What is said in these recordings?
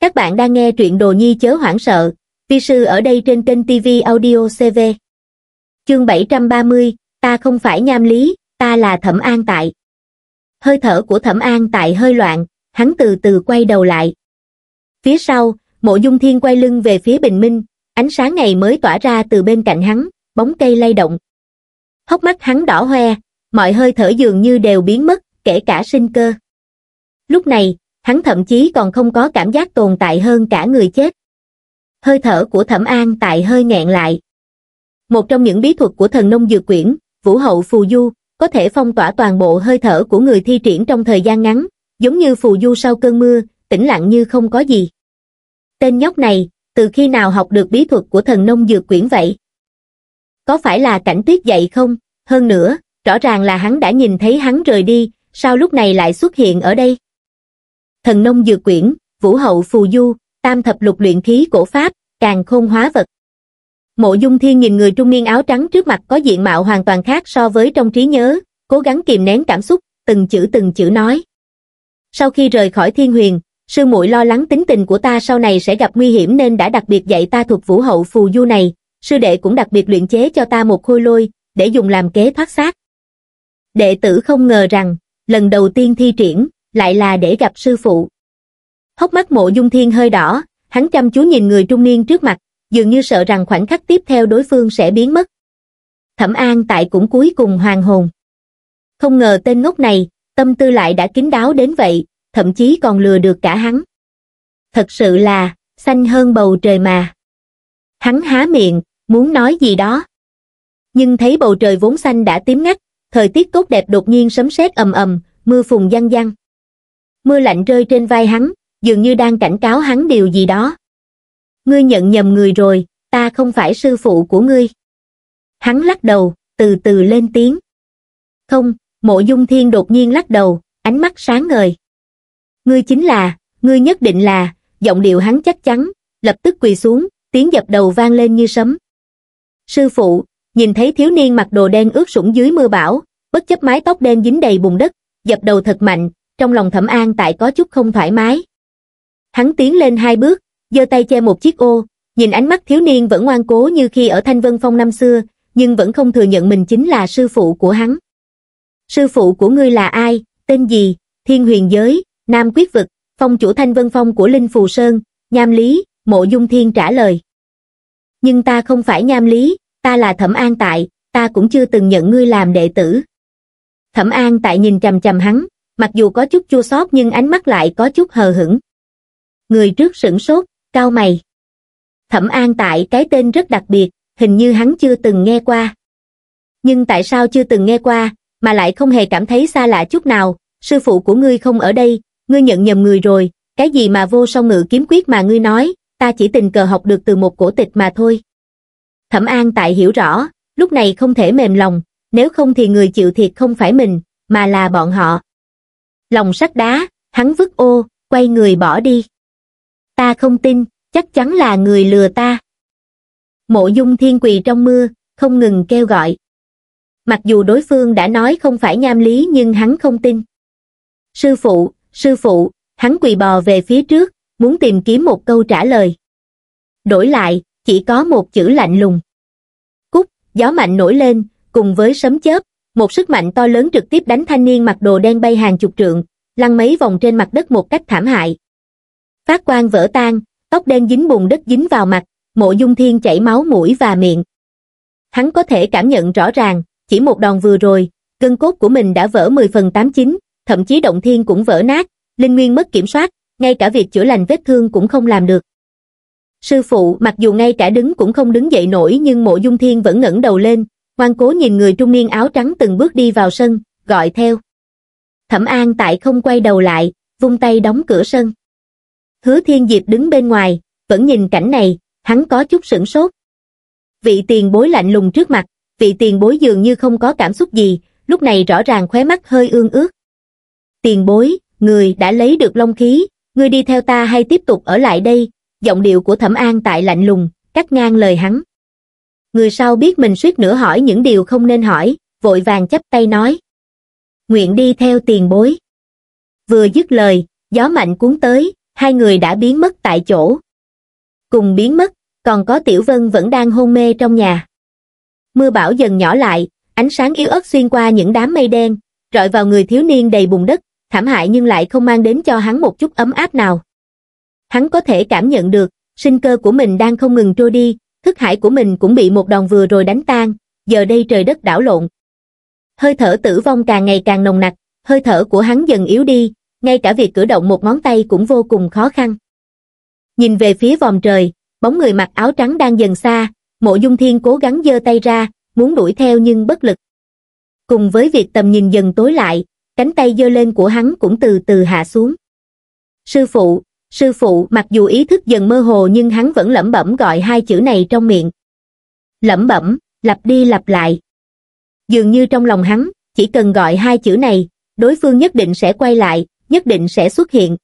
Các bạn đang nghe truyện Đồ Nhi chớ hoảng sợ, vi sư ở đây trên kênh TV Audio CV. Chương 730, ta không phải nham lý, ta là Thẩm An Tại. Hơi thở của Thẩm An Tại hơi loạn, hắn từ từ quay đầu lại. Phía sau, mộ dung thiên quay lưng về phía bình minh, ánh sáng ngày mới tỏa ra từ bên cạnh hắn, bóng cây lay động. Hốc mắt hắn đỏ hoe, mọi hơi thở dường như đều biến mất, kể cả sinh cơ. Lúc này, hắn thậm chí còn không có cảm giác tồn tại hơn cả người chết. Hơi thở của thẩm an tại hơi nghẹn lại. Một trong những bí thuật của thần nông dược quyển, vũ hậu phù du, có thể phong tỏa toàn bộ hơi thở của người thi triển trong thời gian ngắn, giống như phù du sau cơn mưa, tĩnh lặng như không có gì. Tên nhóc này, từ khi nào học được bí thuật của thần nông dược quyển vậy? Có phải là cảnh tuyết dậy không? Hơn nữa, rõ ràng là hắn đã nhìn thấy hắn rời đi, sao lúc này lại xuất hiện ở đây? thần nông dược quyển, vũ hậu phù du, tam thập lục luyện khí cổ pháp, càng khôn hóa vật. Mộ Dung Thiên nhìn người trung niên áo trắng trước mặt có diện mạo hoàn toàn khác so với trong trí nhớ, cố gắng kìm nén cảm xúc, từng chữ từng chữ nói. Sau khi rời khỏi thiên huyền, sư muội lo lắng tính tình của ta sau này sẽ gặp nguy hiểm nên đã đặc biệt dạy ta thuộc vũ hậu phù du này, sư đệ cũng đặc biệt luyện chế cho ta một khôi lôi, để dùng làm kế thoát xác. Đệ tử không ngờ rằng, lần đầu tiên thi triển, lại là để gặp sư phụ. Hốc mắt mộ dung thiên hơi đỏ, hắn chăm chú nhìn người trung niên trước mặt, dường như sợ rằng khoảnh khắc tiếp theo đối phương sẽ biến mất. Thẩm An tại cũng cuối cùng hoàng hồn. Không ngờ tên ngốc này, tâm tư lại đã kín đáo đến vậy, thậm chí còn lừa được cả hắn. Thật sự là, xanh hơn bầu trời mà. Hắn há miệng, muốn nói gì đó. Nhưng thấy bầu trời vốn xanh đã tím ngắt, thời tiết tốt đẹp đột nhiên sấm sét ầm ầm, mưa phùn giăng giăng mưa lạnh rơi trên vai hắn dường như đang cảnh cáo hắn điều gì đó ngươi nhận nhầm người rồi ta không phải sư phụ của ngươi hắn lắc đầu từ từ lên tiếng không mộ dung thiên đột nhiên lắc đầu ánh mắt sáng ngời ngươi chính là ngươi nhất định là giọng điệu hắn chắc chắn lập tức quỳ xuống tiếng dập đầu vang lên như sấm sư phụ nhìn thấy thiếu niên mặc đồ đen ướt sũng dưới mưa bão bất chấp mái tóc đen dính đầy bùn đất dập đầu thật mạnh trong lòng thẩm an tại có chút không thoải mái. Hắn tiến lên hai bước, giơ tay che một chiếc ô, nhìn ánh mắt thiếu niên vẫn ngoan cố như khi ở Thanh Vân Phong năm xưa, nhưng vẫn không thừa nhận mình chính là sư phụ của hắn. Sư phụ của ngươi là ai, tên gì, thiên huyền giới, nam quyết vực, phong chủ Thanh Vân Phong của Linh Phù Sơn, Nham Lý, Mộ Dung Thiên trả lời. Nhưng ta không phải Nham Lý, ta là Thẩm An Tại, ta cũng chưa từng nhận ngươi làm đệ tử. Thẩm An Tại nhìn chầm chầm hắn, mặc dù có chút chua xót nhưng ánh mắt lại có chút hờ hững người trước sửng sốt cao mày thẩm an tại cái tên rất đặc biệt hình như hắn chưa từng nghe qua nhưng tại sao chưa từng nghe qua mà lại không hề cảm thấy xa lạ chút nào sư phụ của ngươi không ở đây ngươi nhận nhầm người rồi cái gì mà vô song ngự kiếm quyết mà ngươi nói ta chỉ tình cờ học được từ một cổ tịch mà thôi thẩm an tại hiểu rõ lúc này không thể mềm lòng nếu không thì người chịu thiệt không phải mình mà là bọn họ lòng sắt đá, hắn vứt ô, quay người bỏ đi. Ta không tin, chắc chắn là người lừa ta. Mộ dung thiên quỳ trong mưa, không ngừng kêu gọi. Mặc dù đối phương đã nói không phải nham lý nhưng hắn không tin. Sư phụ, sư phụ, hắn quỳ bò về phía trước, muốn tìm kiếm một câu trả lời. Đổi lại, chỉ có một chữ lạnh lùng. Cúc, gió mạnh nổi lên, cùng với sấm chớp, một sức mạnh to lớn trực tiếp đánh thanh niên mặc đồ đen bay hàng chục trượng lăn mấy vòng trên mặt đất một cách thảm hại phát quang vỡ tan tóc đen dính bùn đất dính vào mặt mộ dung thiên chảy máu mũi và miệng hắn có thể cảm nhận rõ ràng chỉ một đòn vừa rồi gân cốt của mình đã vỡ 10 phần 89, thậm chí động thiên cũng vỡ nát linh nguyên mất kiểm soát ngay cả việc chữa lành vết thương cũng không làm được sư phụ mặc dù ngay cả đứng cũng không đứng dậy nổi nhưng mộ dung thiên vẫn ngẩng đầu lên Ngoan cố nhìn người trung niên áo trắng từng bước đi vào sân, gọi theo. Thẩm An tại không quay đầu lại, vung tay đóng cửa sân. Hứa Thiên Diệp đứng bên ngoài, vẫn nhìn cảnh này, hắn có chút sửng sốt. Vị tiền bối lạnh lùng trước mặt, vị tiền bối dường như không có cảm xúc gì, lúc này rõ ràng khóe mắt hơi ương ước. Tiền bối, người đã lấy được long khí, người đi theo ta hay tiếp tục ở lại đây, giọng điệu của thẩm an tại lạnh lùng, cắt ngang lời hắn. Người sau biết mình suýt nữa hỏi những điều không nên hỏi, vội vàng chấp tay nói. Nguyện đi theo tiền bối. Vừa dứt lời, gió mạnh cuốn tới, hai người đã biến mất tại chỗ. Cùng biến mất, còn có Tiểu Vân vẫn đang hôn mê trong nhà. Mưa bão dần nhỏ lại, ánh sáng yếu ớt xuyên qua những đám mây đen, rọi vào người thiếu niên đầy bùn đất, thảm hại nhưng lại không mang đến cho hắn một chút ấm áp nào. Hắn có thể cảm nhận được, sinh cơ của mình đang không ngừng trôi đi, thức hải của mình cũng bị một đòn vừa rồi đánh tan, giờ đây trời đất đảo lộn. Hơi thở tử vong càng ngày càng nồng nặc, hơi thở của hắn dần yếu đi, ngay cả việc cử động một ngón tay cũng vô cùng khó khăn. Nhìn về phía vòm trời, bóng người mặc áo trắng đang dần xa, mộ dung thiên cố gắng giơ tay ra, muốn đuổi theo nhưng bất lực. Cùng với việc tầm nhìn dần tối lại, cánh tay giơ lên của hắn cũng từ từ hạ xuống. Sư phụ, sư phụ mặc dù ý thức dần mơ hồ nhưng hắn vẫn lẩm bẩm gọi hai chữ này trong miệng. Lẩm bẩm, lặp đi lặp lại. Dường như trong lòng hắn, chỉ cần gọi hai chữ này, đối phương nhất định sẽ quay lại, nhất định sẽ xuất hiện.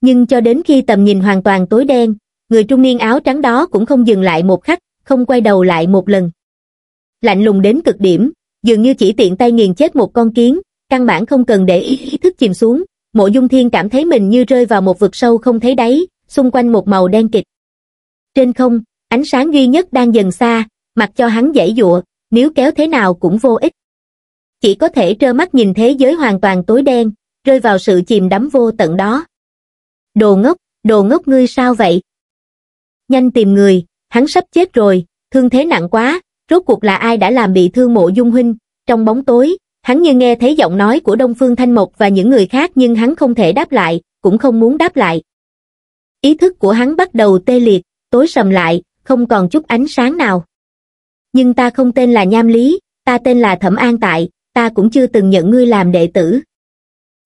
Nhưng cho đến khi tầm nhìn hoàn toàn tối đen, người trung niên áo trắng đó cũng không dừng lại một khắc, không quay đầu lại một lần. Lạnh lùng đến cực điểm, dường như chỉ tiện tay nghiền chết một con kiến, căn bản không cần để ý, ý thức chìm xuống, mộ dung thiên cảm thấy mình như rơi vào một vực sâu không thấy đáy, xung quanh một màu đen kịch. Trên không, ánh sáng duy nhất đang dần xa, mặc cho hắn dãy dụa, nếu kéo thế nào cũng vô ích. Chỉ có thể trơ mắt nhìn thế giới hoàn toàn tối đen, rơi vào sự chìm đắm vô tận đó. Đồ ngốc, đồ ngốc ngươi sao vậy? Nhanh tìm người, hắn sắp chết rồi, thương thế nặng quá, rốt cuộc là ai đã làm bị thương mộ dung huynh, trong bóng tối, Hắn như nghe thấy giọng nói của Đông Phương Thanh Mộc và những người khác nhưng hắn không thể đáp lại, cũng không muốn đáp lại. Ý thức của hắn bắt đầu tê liệt, tối sầm lại, không còn chút ánh sáng nào. Nhưng ta không tên là Nham Lý, ta tên là Thẩm An Tại, ta cũng chưa từng nhận ngươi làm đệ tử.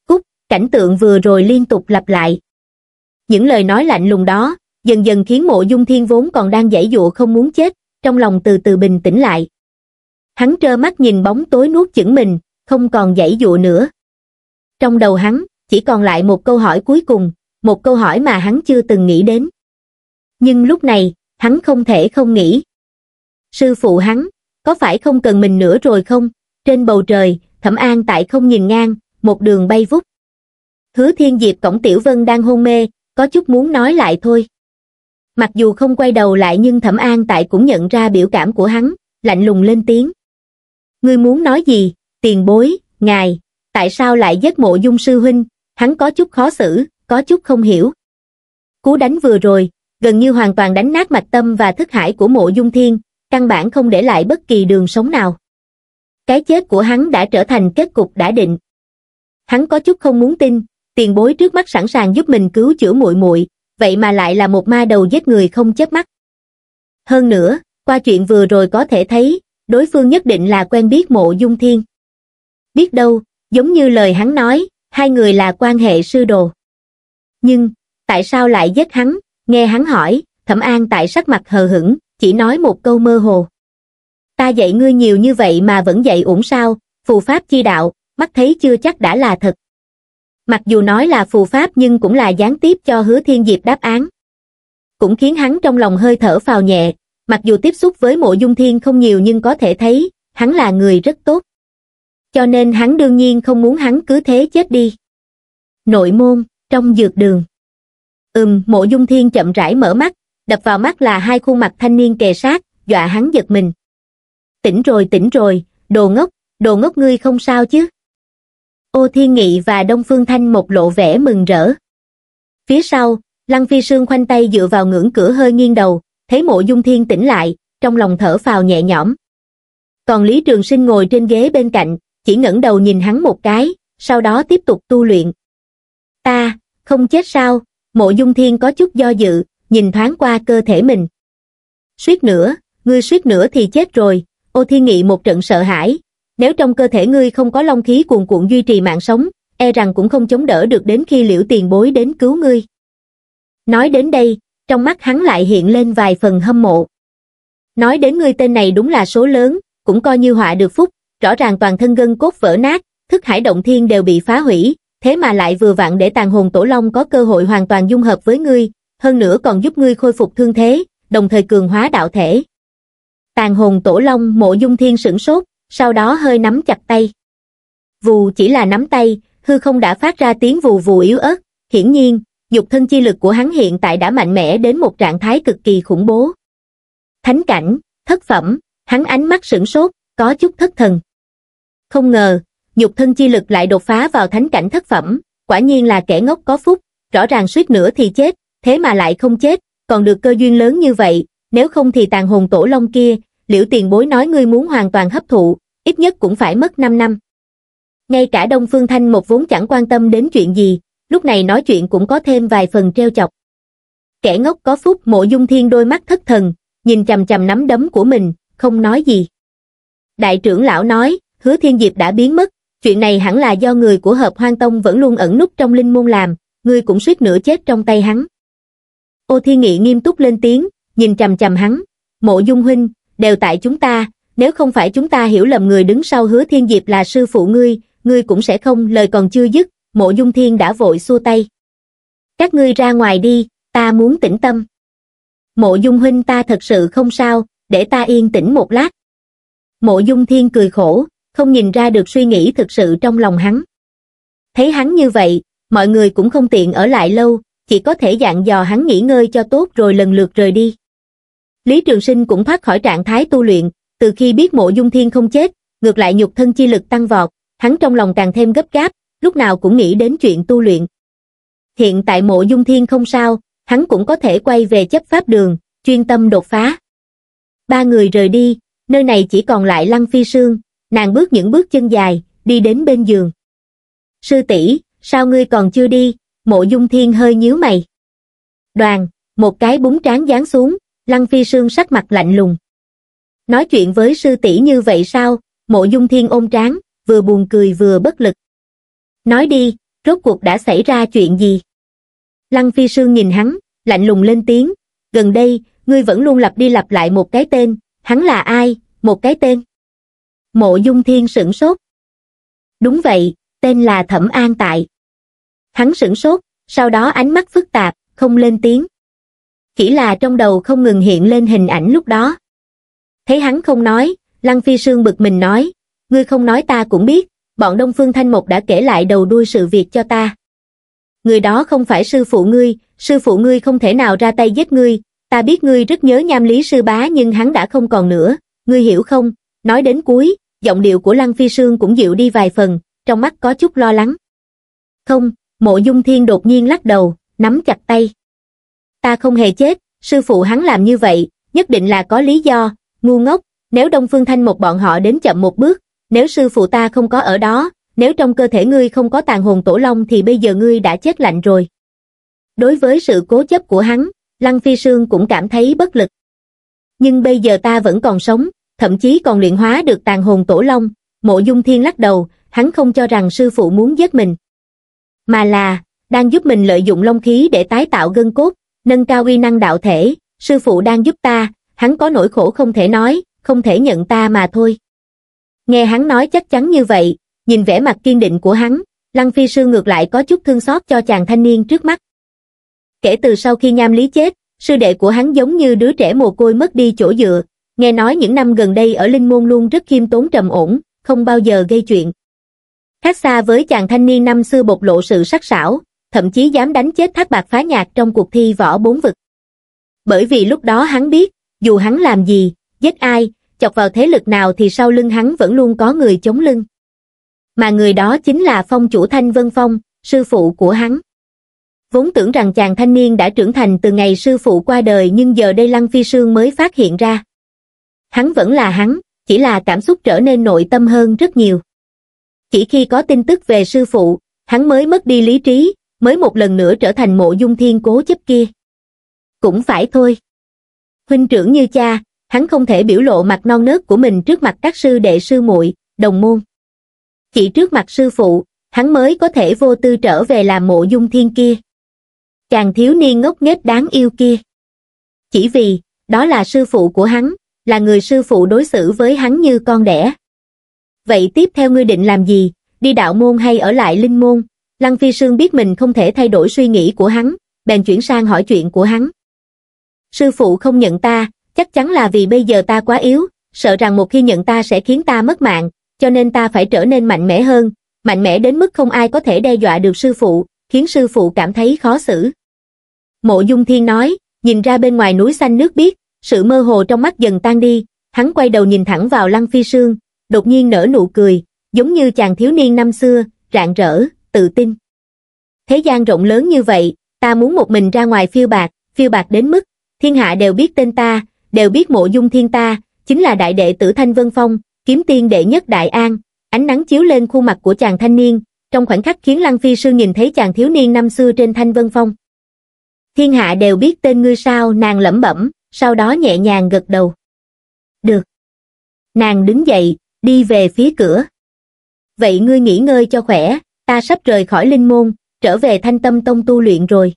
Cúc, cảnh tượng vừa rồi liên tục lặp lại. Những lời nói lạnh lùng đó, dần dần khiến mộ dung thiên vốn còn đang dãy dụa không muốn chết, trong lòng từ từ bình tĩnh lại. Hắn trơ mắt nhìn bóng tối nuốt chửng mình, không còn dãy dụ nữa. Trong đầu hắn, chỉ còn lại một câu hỏi cuối cùng, một câu hỏi mà hắn chưa từng nghĩ đến. Nhưng lúc này, hắn không thể không nghĩ. Sư phụ hắn, có phải không cần mình nữa rồi không? Trên bầu trời, Thẩm An tại không nhìn ngang, một đường bay vút. Hứa Thiên Diệp Cổng Tiểu Vân đang hôn mê, có chút muốn nói lại thôi. Mặc dù không quay đầu lại nhưng Thẩm An tại cũng nhận ra biểu cảm của hắn, lạnh lùng lên tiếng. Ngươi muốn nói gì? tiền bối, ngài, tại sao lại giết mộ dung sư huynh, hắn có chút khó xử, có chút không hiểu. Cú đánh vừa rồi, gần như hoàn toàn đánh nát mạch tâm và thức hải của mộ dung thiên, căn bản không để lại bất kỳ đường sống nào. Cái chết của hắn đã trở thành kết cục đã định. Hắn có chút không muốn tin, tiền bối trước mắt sẵn sàng giúp mình cứu chữa muội muội, vậy mà lại là một ma đầu giết người không chớp mắt. Hơn nữa, qua chuyện vừa rồi có thể thấy, đối phương nhất định là quen biết mộ dung thiên biết đâu, giống như lời hắn nói, hai người là quan hệ sư đồ. Nhưng, tại sao lại giết hắn? Nghe hắn hỏi, Thẩm An tại sắc mặt hờ hững, chỉ nói một câu mơ hồ. Ta dạy ngươi nhiều như vậy mà vẫn dạy ổn sao, phù pháp chi đạo, mắt thấy chưa chắc đã là thật. Mặc dù nói là phù pháp nhưng cũng là gián tiếp cho hứa thiên diệp đáp án. Cũng khiến hắn trong lòng hơi thở phào nhẹ, mặc dù tiếp xúc với mộ dung thiên không nhiều nhưng có thể thấy, hắn là người rất tốt cho nên hắn đương nhiên không muốn hắn cứ thế chết đi. Nội môn, trong dược đường. Ừm, mộ dung thiên chậm rãi mở mắt, đập vào mắt là hai khuôn mặt thanh niên kề sát, dọa hắn giật mình. Tỉnh rồi tỉnh rồi, đồ ngốc, đồ ngốc ngươi không sao chứ. Ô Thiên Nghị và Đông Phương Thanh một lộ vẻ mừng rỡ. Phía sau, Lăng Phi Sương khoanh tay dựa vào ngưỡng cửa hơi nghiêng đầu, thấy mộ dung thiên tỉnh lại, trong lòng thở phào nhẹ nhõm. Còn Lý Trường Sinh ngồi trên ghế bên cạnh, chỉ ngẩng đầu nhìn hắn một cái, sau đó tiếp tục tu luyện. Ta, không chết sao, mộ dung thiên có chút do dự, nhìn thoáng qua cơ thể mình. Suýt nữa, ngươi suýt nữa thì chết rồi, ô thiên nghị một trận sợ hãi, nếu trong cơ thể ngươi không có long khí cuồn cuộn duy trì mạng sống, e rằng cũng không chống đỡ được đến khi liễu tiền bối đến cứu ngươi. Nói đến đây, trong mắt hắn lại hiện lên vài phần hâm mộ. Nói đến ngươi tên này đúng là số lớn, cũng coi như họa được phúc, rõ ràng toàn thân gân cốt vỡ nát, thức hải động thiên đều bị phá hủy, thế mà lại vừa vặn để tàn hồn tổ long có cơ hội hoàn toàn dung hợp với ngươi, hơn nữa còn giúp ngươi khôi phục thương thế, đồng thời cường hóa đạo thể. Tàn hồn tổ long mộ dung thiên sửng sốt, sau đó hơi nắm chặt tay. Vù chỉ là nắm tay, hư không đã phát ra tiếng vù vù yếu ớt, hiển nhiên, dục thân chi lực của hắn hiện tại đã mạnh mẽ đến một trạng thái cực kỳ khủng bố. Thánh cảnh, thất phẩm, hắn ánh mắt sửng sốt, có chút thất thần. Không ngờ, nhục thân chi lực lại đột phá vào thánh cảnh thất phẩm, quả nhiên là kẻ ngốc có phúc, rõ ràng suýt nữa thì chết, thế mà lại không chết, còn được cơ duyên lớn như vậy, nếu không thì tàn hồn tổ long kia, liễu tiền bối nói ngươi muốn hoàn toàn hấp thụ, ít nhất cũng phải mất 5 năm. Ngay cả Đông Phương Thanh một vốn chẳng quan tâm đến chuyện gì, lúc này nói chuyện cũng có thêm vài phần treo chọc. Kẻ ngốc có phúc mộ dung thiên đôi mắt thất thần, nhìn chầm chầm nắm đấm của mình, không nói gì. Đại trưởng lão nói, hứa thiên diệp đã biến mất, chuyện này hẳn là do người của hợp hoang tông vẫn luôn ẩn nút trong linh môn làm, người cũng suýt nửa chết trong tay hắn. Ô Thiên Nghị nghiêm túc lên tiếng, nhìn trầm trầm hắn, mộ dung huynh, đều tại chúng ta, nếu không phải chúng ta hiểu lầm người đứng sau hứa thiên diệp là sư phụ ngươi, ngươi cũng sẽ không, lời còn chưa dứt, mộ dung thiên đã vội xua tay. Các ngươi ra ngoài đi, ta muốn tĩnh tâm. Mộ dung huynh ta thật sự không sao, để ta yên tĩnh một lát. Mộ dung thiên cười khổ, không nhìn ra được suy nghĩ thực sự trong lòng hắn. Thấy hắn như vậy, mọi người cũng không tiện ở lại lâu, chỉ có thể dặn dò hắn nghỉ ngơi cho tốt rồi lần lượt rời đi. Lý Trường Sinh cũng thoát khỏi trạng thái tu luyện, từ khi biết mộ dung thiên không chết, ngược lại nhục thân chi lực tăng vọt, hắn trong lòng càng thêm gấp gáp, lúc nào cũng nghĩ đến chuyện tu luyện. Hiện tại mộ dung thiên không sao, hắn cũng có thể quay về chấp pháp đường, chuyên tâm đột phá. Ba người rời đi, nơi này chỉ còn lại Lăng Phi Sương, nàng bước những bước chân dài, đi đến bên giường. Sư tỷ, sao ngươi còn chưa đi? Mộ Dung Thiên hơi nhíu mày. Đoàn, một cái búng trán giáng xuống, Lăng Phi Sương sắc mặt lạnh lùng. Nói chuyện với sư tỷ như vậy sao? Mộ Dung Thiên ôm trán, vừa buồn cười vừa bất lực. Nói đi, rốt cuộc đã xảy ra chuyện gì? Lăng Phi Sương nhìn hắn, lạnh lùng lên tiếng. Gần đây, ngươi vẫn luôn lặp đi lặp lại một cái tên. Hắn là ai? Một cái tên. Mộ Dung Thiên sửng sốt. Đúng vậy, tên là Thẩm An Tại. Hắn sửng sốt, sau đó ánh mắt phức tạp, không lên tiếng. Chỉ là trong đầu không ngừng hiện lên hình ảnh lúc đó. Thấy hắn không nói, Lăng Phi Sương bực mình nói, ngươi không nói ta cũng biết, bọn Đông Phương Thanh Mộc đã kể lại đầu đuôi sự việc cho ta. Người đó không phải sư phụ ngươi, sư phụ ngươi không thể nào ra tay giết ngươi, ta biết ngươi rất nhớ nham lý sư bá nhưng hắn đã không còn nữa, ngươi hiểu không? Nói đến cuối, giọng điệu của Lăng Phi Sương cũng dịu đi vài phần, trong mắt có chút lo lắng. Không, mộ dung thiên đột nhiên lắc đầu, nắm chặt tay. Ta không hề chết, sư phụ hắn làm như vậy, nhất định là có lý do, ngu ngốc, nếu Đông Phương Thanh một bọn họ đến chậm một bước, nếu sư phụ ta không có ở đó, nếu trong cơ thể ngươi không có tàn hồn tổ long thì bây giờ ngươi đã chết lạnh rồi. Đối với sự cố chấp của hắn, Lăng Phi Sương cũng cảm thấy bất lực. Nhưng bây giờ ta vẫn còn sống, thậm chí còn luyện hóa được tàn hồn tổ long, mộ dung thiên lắc đầu, hắn không cho rằng sư phụ muốn giết mình. Mà là, đang giúp mình lợi dụng long khí để tái tạo gân cốt, nâng cao uy năng đạo thể, sư phụ đang giúp ta, hắn có nỗi khổ không thể nói, không thể nhận ta mà thôi. Nghe hắn nói chắc chắn như vậy, nhìn vẻ mặt kiên định của hắn, Lăng Phi Sư ngược lại có chút thương xót cho chàng thanh niên trước mắt. Kể từ sau khi Nham Lý chết, sư đệ của hắn giống như đứa trẻ mồ côi mất đi chỗ dựa, nghe nói những năm gần đây ở Linh Môn luôn rất khiêm tốn trầm ổn, không bao giờ gây chuyện. Khác xa với chàng thanh niên năm xưa bộc lộ sự sắc sảo, thậm chí dám đánh chết thác bạc phá nhạc trong cuộc thi võ bốn vực. Bởi vì lúc đó hắn biết, dù hắn làm gì, giết ai, chọc vào thế lực nào thì sau lưng hắn vẫn luôn có người chống lưng. Mà người đó chính là phong chủ Thanh Vân Phong, sư phụ của hắn. Vốn tưởng rằng chàng thanh niên đã trưởng thành từ ngày sư phụ qua đời nhưng giờ đây Lăng Phi Sương mới phát hiện ra. Hắn vẫn là hắn, chỉ là cảm xúc trở nên nội tâm hơn rất nhiều. Chỉ khi có tin tức về sư phụ, hắn mới mất đi lý trí, mới một lần nữa trở thành mộ dung thiên cố chấp kia. Cũng phải thôi. Huynh trưởng như cha, hắn không thể biểu lộ mặt non nớt của mình trước mặt các sư đệ sư muội, đồng môn. Chỉ trước mặt sư phụ, hắn mới có thể vô tư trở về làm mộ dung thiên kia. Chàng thiếu niên ngốc nghếch đáng yêu kia. Chỉ vì, đó là sư phụ của hắn, là người sư phụ đối xử với hắn như con đẻ. Vậy tiếp theo ngươi định làm gì, đi đạo môn hay ở lại linh môn? Lăng Phi Sương biết mình không thể thay đổi suy nghĩ của hắn, bèn chuyển sang hỏi chuyện của hắn. Sư phụ không nhận ta, chắc chắn là vì bây giờ ta quá yếu, sợ rằng một khi nhận ta sẽ khiến ta mất mạng, cho nên ta phải trở nên mạnh mẽ hơn, mạnh mẽ đến mức không ai có thể đe dọa được sư phụ, khiến sư phụ cảm thấy khó xử. Mộ Dung Thiên nói, nhìn ra bên ngoài núi xanh nước biếc, sự mơ hồ trong mắt dần tan đi, hắn quay đầu nhìn thẳng vào Lăng Phi Sương, đột nhiên nở nụ cười, giống như chàng thiếu niên năm xưa, rạng rỡ, tự tin. Thế gian rộng lớn như vậy, ta muốn một mình ra ngoài phiêu bạc, phiêu bạc đến mức, thiên hạ đều biết tên ta, đều biết mộ dung thiên ta, chính là đại đệ tử Thanh Vân Phong, kiếm tiên đệ nhất Đại An. Ánh nắng chiếu lên khuôn mặt của chàng thanh niên, trong khoảnh khắc khiến Lăng Phi Sương nhìn thấy chàng thiếu niên năm xưa trên Thanh Vân Phong. Thiên hạ đều biết tên ngươi sao, nàng lẩm bẩm, sau đó nhẹ nhàng gật đầu. Được. Nàng đứng dậy, đi về phía cửa. Vậy ngươi nghỉ ngơi cho khỏe, ta sắp rời khỏi linh môn, trở về thanh tâm tông tu luyện rồi.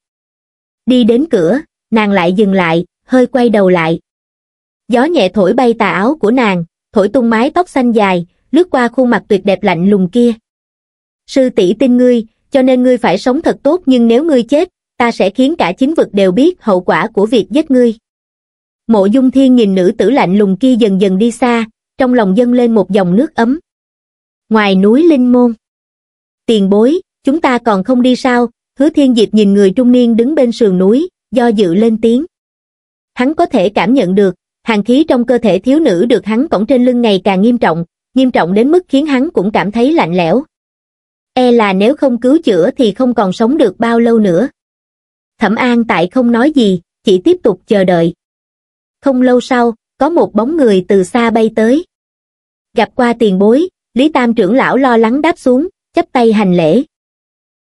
Đi đến cửa, nàng lại dừng lại, hơi quay đầu lại. Gió nhẹ thổi bay tà áo của nàng, thổi tung mái tóc xanh dài, lướt qua khuôn mặt tuyệt đẹp lạnh lùng kia. Sư tỷ tin ngươi, cho nên ngươi phải sống thật tốt nhưng nếu ngươi chết, ta sẽ khiến cả chính vực đều biết hậu quả của việc giết ngươi mộ dung thiên nhìn nữ tử lạnh lùng kia dần dần đi xa, trong lòng dâng lên một dòng nước ấm. Ngoài núi Linh Môn Tiền bối, chúng ta còn không đi sao, hứa thiên diệp nhìn người trung niên đứng bên sườn núi, do dự lên tiếng. Hắn có thể cảm nhận được, hàng khí trong cơ thể thiếu nữ được hắn cõng trên lưng ngày càng nghiêm trọng, nghiêm trọng đến mức khiến hắn cũng cảm thấy lạnh lẽo. E là nếu không cứu chữa thì không còn sống được bao lâu nữa. Thẩm An tại không nói gì, chỉ tiếp tục chờ đợi không lâu sau, có một bóng người từ xa bay tới. Gặp qua tiền bối, Lý Tam trưởng lão lo lắng đáp xuống, chấp tay hành lễ.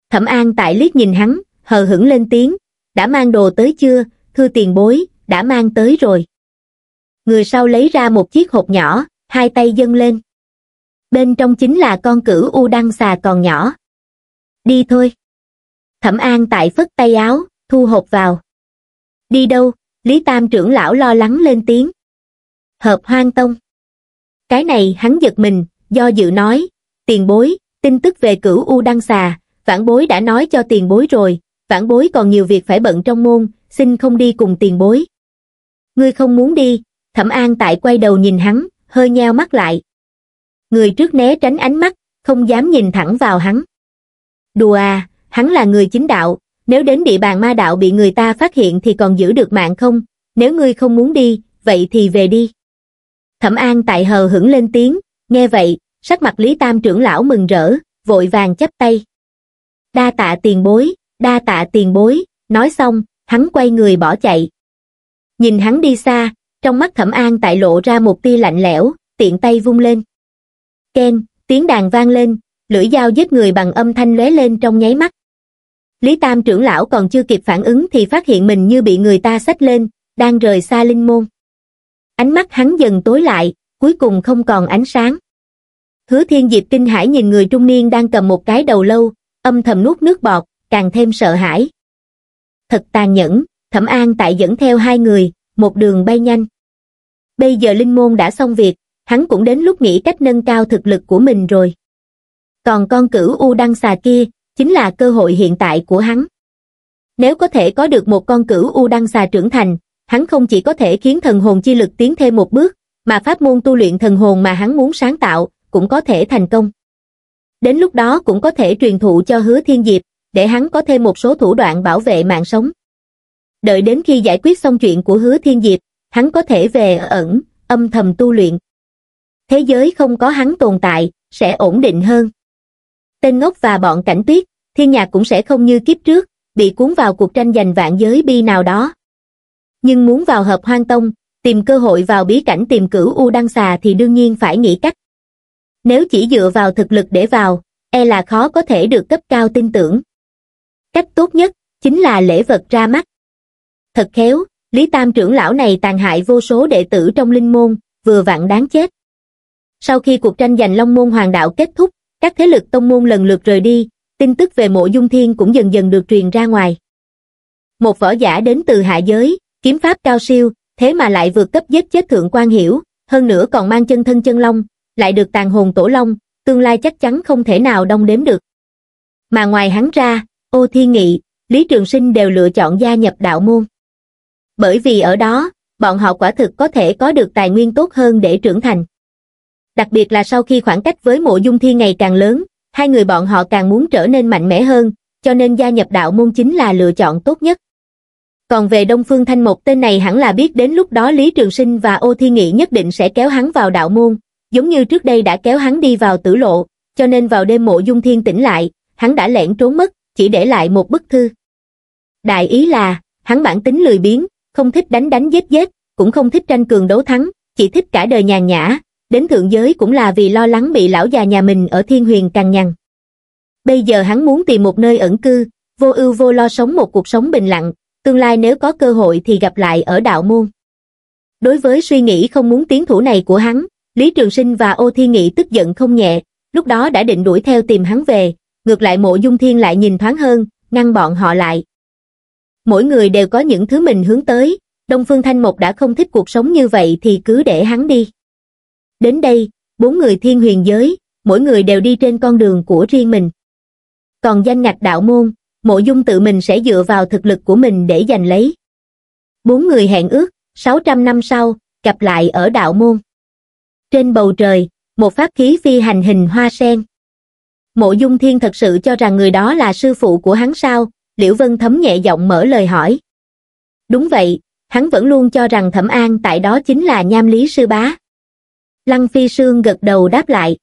Thẩm An tại liếc nhìn hắn, hờ hững lên tiếng, đã mang đồ tới chưa, thưa tiền bối, đã mang tới rồi. Người sau lấy ra một chiếc hộp nhỏ, hai tay dâng lên. Bên trong chính là con cửu u đăng xà còn nhỏ. Đi thôi. Thẩm An tại phất tay áo, thu hộp vào. Đi đâu, lý tam trưởng lão lo lắng lên tiếng hợp hoang tông cái này hắn giật mình do dự nói tiền bối tin tức về cửu u đăng xà vãn bối đã nói cho tiền bối rồi vãn bối còn nhiều việc phải bận trong môn xin không đi cùng tiền bối ngươi không muốn đi thẩm an tại quay đầu nhìn hắn hơi nheo mắt lại người trước né tránh ánh mắt không dám nhìn thẳng vào hắn đùa à hắn là người chính đạo nếu đến địa bàn ma đạo bị người ta phát hiện thì còn giữ được mạng không, nếu ngươi không muốn đi, vậy thì về đi. Thẩm An tại hờ hững lên tiếng, nghe vậy, sắc mặt Lý Tam trưởng lão mừng rỡ, vội vàng chấp tay. Đa tạ tiền bối, đa tạ tiền bối, nói xong, hắn quay người bỏ chạy. Nhìn hắn đi xa, trong mắt Thẩm An tại lộ ra một tia lạnh lẽo, tiện tay vung lên. Ken, tiếng đàn vang lên, lưỡi dao giết người bằng âm thanh lóe lên trong nháy mắt. Lý Tam trưởng lão còn chưa kịp phản ứng thì phát hiện mình như bị người ta xách lên, đang rời xa linh môn. Ánh mắt hắn dần tối lại, cuối cùng không còn ánh sáng. Hứa Thiên Diệp kinh Hải nhìn người trung niên đang cầm một cái đầu lâu, âm thầm nuốt nước bọt, càng thêm sợ hãi. Thật tàn nhẫn, Thẩm An tại dẫn theo hai người, một đường bay nhanh. Bây giờ Linh Môn đã xong việc, hắn cũng đến lúc nghĩ cách nâng cao thực lực của mình rồi. Còn con cửu U đăng xà kia, chính là cơ hội hiện tại của hắn. Nếu có thể có được một con cửu U Đăng Xà trưởng thành, hắn không chỉ có thể khiến thần hồn chi lực tiến thêm một bước, mà pháp môn tu luyện thần hồn mà hắn muốn sáng tạo cũng có thể thành công. Đến lúc đó cũng có thể truyền thụ cho hứa thiên diệp, để hắn có thêm một số thủ đoạn bảo vệ mạng sống. Đợi đến khi giải quyết xong chuyện của hứa thiên diệp, hắn có thể về ẩn, âm thầm tu luyện. Thế giới không có hắn tồn tại, sẽ ổn định hơn tên ngốc và bọn cảnh tuyết, thiên nhạc cũng sẽ không như kiếp trước, bị cuốn vào cuộc tranh giành vạn giới bi nào đó. Nhưng muốn vào hợp hoang tông, tìm cơ hội vào bí cảnh tìm cửu U Đăng Xà thì đương nhiên phải nghĩ cách. Nếu chỉ dựa vào thực lực để vào, e là khó có thể được cấp cao tin tưởng. Cách tốt nhất, chính là lễ vật ra mắt. Thật khéo, Lý Tam trưởng lão này tàn hại vô số đệ tử trong linh môn, vừa vặn đáng chết. Sau khi cuộc tranh giành Long Môn Hoàng đạo kết thúc, các thế lực tông môn lần lượt rời đi, tin tức về mộ dung thiên cũng dần dần được truyền ra ngoài. Một võ giả đến từ hạ giới, kiếm pháp cao siêu, thế mà lại vượt cấp giết chết thượng quan hiểu, hơn nữa còn mang chân thân chân long, lại được tàn hồn tổ long, tương lai chắc chắn không thể nào đông đếm được. Mà ngoài hắn ra, ô thiên nghị, Lý Trường Sinh đều lựa chọn gia nhập đạo môn. Bởi vì ở đó, bọn họ quả thực có thể có được tài nguyên tốt hơn để trưởng thành đặc biệt là sau khi khoảng cách với mộ dung thiên ngày càng lớn, hai người bọn họ càng muốn trở nên mạnh mẽ hơn, cho nên gia nhập đạo môn chính là lựa chọn tốt nhất. Còn về Đông Phương Thanh Mộc tên này hẳn là biết đến lúc đó Lý Trường Sinh và Ô Thi Nghị nhất định sẽ kéo hắn vào đạo môn, giống như trước đây đã kéo hắn đi vào tử lộ, cho nên vào đêm mộ dung thiên tỉnh lại, hắn đã lẻn trốn mất, chỉ để lại một bức thư. Đại ý là, hắn bản tính lười biếng, không thích đánh đánh giết giết, cũng không thích tranh cường đấu thắng, chỉ thích cả đời nhàn nhã, đến thượng giới cũng là vì lo lắng bị lão già nhà mình ở thiên huyền càng nhằn. Bây giờ hắn muốn tìm một nơi ẩn cư, vô ưu vô lo sống một cuộc sống bình lặng, tương lai nếu có cơ hội thì gặp lại ở đạo môn. Đối với suy nghĩ không muốn tiến thủ này của hắn, Lý Trường Sinh và Ô Thiên Nghị tức giận không nhẹ, lúc đó đã định đuổi theo tìm hắn về, ngược lại mộ dung thiên lại nhìn thoáng hơn, ngăn bọn họ lại. Mỗi người đều có những thứ mình hướng tới, Đông Phương Thanh Mộc đã không thích cuộc sống như vậy thì cứ để hắn đi. Đến đây, bốn người thiên huyền giới, mỗi người đều đi trên con đường của riêng mình. Còn danh ngạch đạo môn, mộ dung tự mình sẽ dựa vào thực lực của mình để giành lấy. Bốn người hẹn ước, 600 năm sau, gặp lại ở đạo môn. Trên bầu trời, một pháp khí phi hành hình hoa sen. Mộ dung thiên thật sự cho rằng người đó là sư phụ của hắn sao, Liễu Vân thấm nhẹ giọng mở lời hỏi. Đúng vậy, hắn vẫn luôn cho rằng Thẩm An tại đó chính là Nham Lý Sư Bá. Lăng Phi Sương gật đầu đáp lại.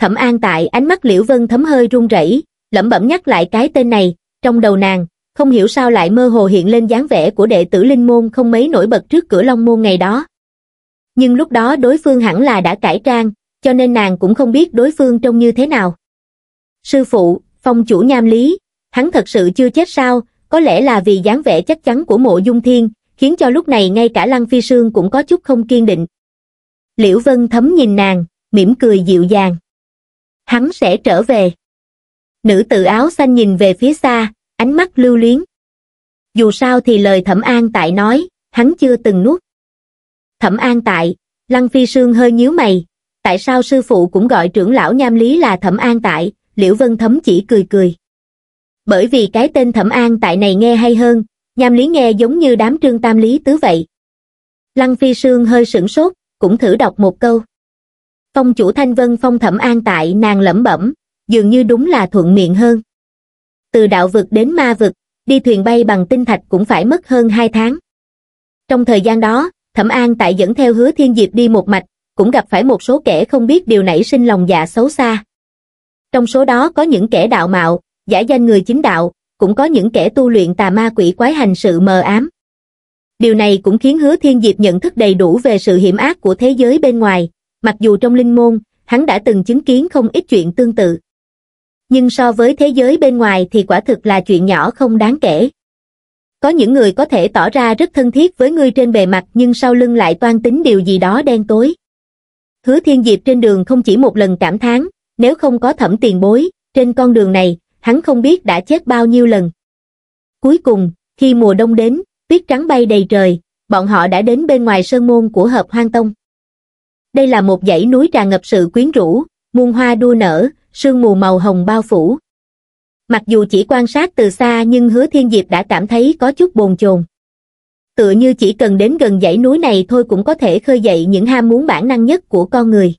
Thẩm An tại ánh mắt Liễu Vân thấm hơi run rẩy, lẩm bẩm nhắc lại cái tên này, trong đầu nàng, không hiểu sao lại mơ hồ hiện lên dáng vẻ của đệ tử Linh Môn không mấy nổi bật trước cửa Long Môn ngày đó. Nhưng lúc đó đối phương hẳn là đã cải trang, cho nên nàng cũng không biết đối phương trông như thế nào. Sư phụ, phong chủ nham lý, hắn thật sự chưa chết sao, có lẽ là vì dáng vẻ chắc chắn của mộ dung thiên, khiến cho lúc này ngay cả Lăng Phi Sương cũng có chút không kiên định, Liễu Vân thấm nhìn nàng, mỉm cười dịu dàng. Hắn sẽ trở về. Nữ tự áo xanh nhìn về phía xa, ánh mắt lưu luyến. Dù sao thì lời Thẩm An Tại nói, hắn chưa từng nuốt. Thẩm An Tại, Lăng Phi Sương hơi nhíu mày. Tại sao sư phụ cũng gọi trưởng lão nham lý là Thẩm An Tại, Liễu Vân Thấm chỉ cười cười. Bởi vì cái tên Thẩm An Tại này nghe hay hơn, nham lý nghe giống như đám trương tam lý tứ vậy. Lăng Phi Sương hơi sửng sốt, cũng thử đọc một câu. Phong chủ Thanh Vân phong thẩm an tại nàng lẩm bẩm, dường như đúng là thuận miệng hơn. Từ đạo vực đến ma vực, đi thuyền bay bằng tinh thạch cũng phải mất hơn 2 tháng. Trong thời gian đó, Thẩm An tại dẫn theo hứa thiên diệp đi một mạch, cũng gặp phải một số kẻ không biết điều nảy sinh lòng dạ xấu xa. Trong số đó có những kẻ đạo mạo, giả danh người chính đạo, cũng có những kẻ tu luyện tà ma quỷ quái hành sự mờ ám. Điều này cũng khiến hứa thiên diệp nhận thức đầy đủ về sự hiểm ác của thế giới bên ngoài, mặc dù trong linh môn, hắn đã từng chứng kiến không ít chuyện tương tự. Nhưng so với thế giới bên ngoài thì quả thực là chuyện nhỏ không đáng kể. Có những người có thể tỏ ra rất thân thiết với ngươi trên bề mặt nhưng sau lưng lại toan tính điều gì đó đen tối. Hứa thiên diệp trên đường không chỉ một lần cảm thán, nếu không có thẩm tiền bối, trên con đường này, hắn không biết đã chết bao nhiêu lần. Cuối cùng, khi mùa đông đến, tuyết trắng bay đầy trời, bọn họ đã đến bên ngoài sơn môn của hợp hoang tông. Đây là một dãy núi tràn ngập sự quyến rũ, muôn hoa đua nở, sương mù màu hồng bao phủ. Mặc dù chỉ quan sát từ xa nhưng hứa thiên diệp đã cảm thấy có chút bồn chồn. Tựa như chỉ cần đến gần dãy núi này thôi cũng có thể khơi dậy những ham muốn bản năng nhất của con người.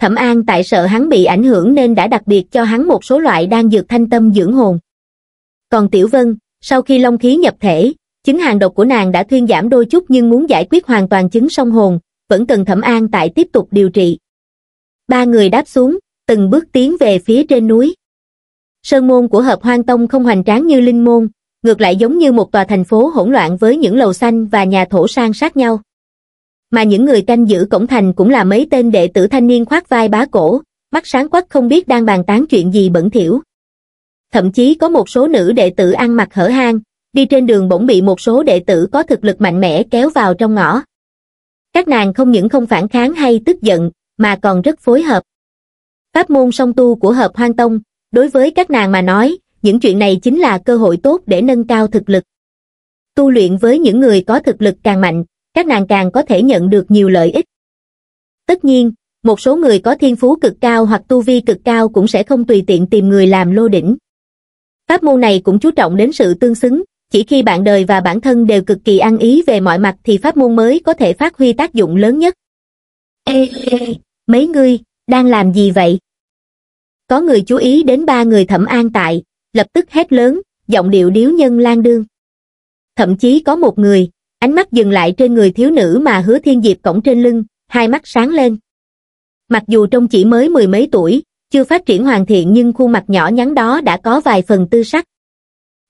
Thẩm An tại sợ hắn bị ảnh hưởng nên đã đặc biệt cho hắn một số loại đan dược thanh tâm dưỡng hồn. Còn Tiểu Vân, sau khi long khí nhập thể, chứng hàng độc của nàng đã thuyên giảm đôi chút nhưng muốn giải quyết hoàn toàn chứng song hồn vẫn cần thẩm an tại tiếp tục điều trị ba người đáp xuống từng bước tiến về phía trên núi sơn môn của hợp hoang tông không hoành tráng như linh môn ngược lại giống như một tòa thành phố hỗn loạn với những lầu xanh và nhà thổ sang sát nhau mà những người canh giữ cổng thành cũng là mấy tên đệ tử thanh niên khoác vai bá cổ mắt sáng quắc không biết đang bàn tán chuyện gì bẩn thỉu thậm chí có một số nữ đệ tử ăn mặc hở hang đi trên đường bỗng bị một số đệ tử có thực lực mạnh mẽ kéo vào trong ngõ các nàng không những không phản kháng hay tức giận mà còn rất phối hợp pháp môn song tu của hợp hoang tông đối với các nàng mà nói những chuyện này chính là cơ hội tốt để nâng cao thực lực tu luyện với những người có thực lực càng mạnh các nàng càng có thể nhận được nhiều lợi ích tất nhiên một số người có thiên phú cực cao hoặc tu vi cực cao cũng sẽ không tùy tiện tìm người làm lô đỉnh pháp môn này cũng chú trọng đến sự tương xứng chỉ khi bạn đời và bản thân đều cực kỳ ăn ý về mọi mặt thì pháp môn mới có thể phát huy tác dụng lớn nhất. Ê, ê, mấy ngươi, đang làm gì vậy? Có người chú ý đến ba người thẩm an tại, lập tức hét lớn, giọng điệu điếu nhân lan đương. Thậm chí có một người, ánh mắt dừng lại trên người thiếu nữ mà hứa thiên diệp cổng trên lưng, hai mắt sáng lên. Mặc dù trông chỉ mới mười mấy tuổi, chưa phát triển hoàn thiện nhưng khuôn mặt nhỏ nhắn đó đã có vài phần tư sắc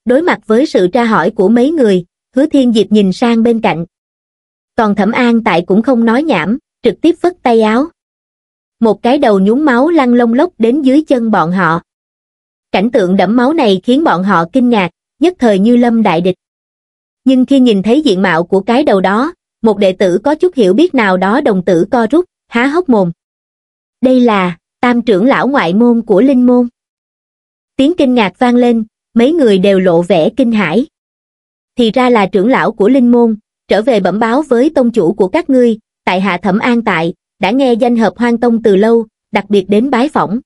đối mặt với sự tra hỏi của mấy người hứa thiên diệp nhìn sang bên cạnh còn thẩm an tại cũng không nói nhảm trực tiếp vứt tay áo một cái đầu nhúng máu lăn lông lốc đến dưới chân bọn họ cảnh tượng đẫm máu này khiến bọn họ kinh ngạc nhất thời như lâm đại địch nhưng khi nhìn thấy diện mạo của cái đầu đó một đệ tử có chút hiểu biết nào đó đồng tử co rút há hốc mồm đây là tam trưởng lão ngoại môn của linh môn tiếng kinh ngạc vang lên mấy người đều lộ vẻ kinh hãi thì ra là trưởng lão của linh môn trở về bẩm báo với tông chủ của các ngươi tại hạ thẩm an tại đã nghe danh hợp hoang tông từ lâu đặc biệt đến bái phỏng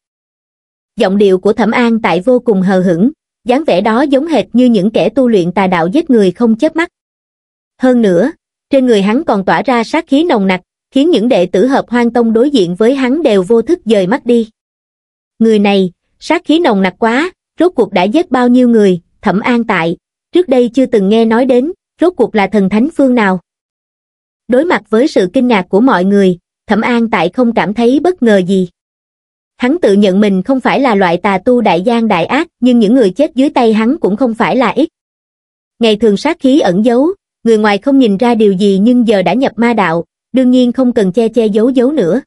giọng điệu của thẩm an tại vô cùng hờ hững dáng vẻ đó giống hệt như những kẻ tu luyện tà đạo giết người không chớp mắt hơn nữa trên người hắn còn tỏa ra sát khí nồng nặc khiến những đệ tử hợp hoang tông đối diện với hắn đều vô thức dời mắt đi người này sát khí nồng nặc quá rốt cuộc đã giết bao nhiêu người, thẩm an tại, trước đây chưa từng nghe nói đến, rốt cuộc là thần thánh phương nào. Đối mặt với sự kinh ngạc của mọi người, thẩm an tại không cảm thấy bất ngờ gì. Hắn tự nhận mình không phải là loại tà tu đại gian đại ác, nhưng những người chết dưới tay hắn cũng không phải là ít. Ngày thường sát khí ẩn giấu, người ngoài không nhìn ra điều gì nhưng giờ đã nhập ma đạo, đương nhiên không cần che che giấu giấu nữa.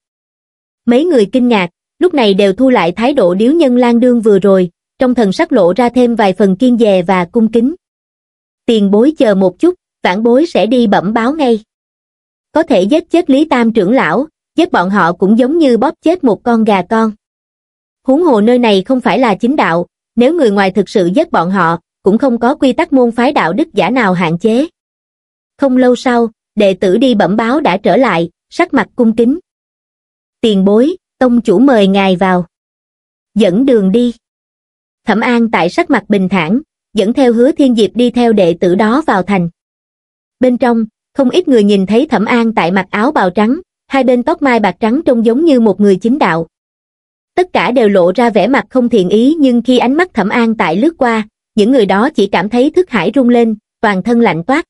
Mấy người kinh ngạc, lúc này đều thu lại thái độ điếu nhân lan đương vừa rồi, trong thần sắc lộ ra thêm vài phần kiên dè và cung kính. Tiền bối chờ một chút, vãn bối sẽ đi bẩm báo ngay. Có thể giết chết Lý Tam trưởng lão, giết bọn họ cũng giống như bóp chết một con gà con. Huống hồ nơi này không phải là chính đạo, nếu người ngoài thực sự giết bọn họ, cũng không có quy tắc môn phái đạo đức giả nào hạn chế. Không lâu sau, đệ tử đi bẩm báo đã trở lại, sắc mặt cung kính. Tiền bối, tông chủ mời ngài vào. Dẫn đường đi. Thẩm An tại sắc mặt bình thản, dẫn theo hứa thiên diệp đi theo đệ tử đó vào thành. Bên trong, không ít người nhìn thấy Thẩm An tại mặc áo bào trắng, hai bên tóc mai bạc trắng trông giống như một người chính đạo. Tất cả đều lộ ra vẻ mặt không thiện ý nhưng khi ánh mắt Thẩm An tại lướt qua, những người đó chỉ cảm thấy thức hải rung lên, toàn thân lạnh toát.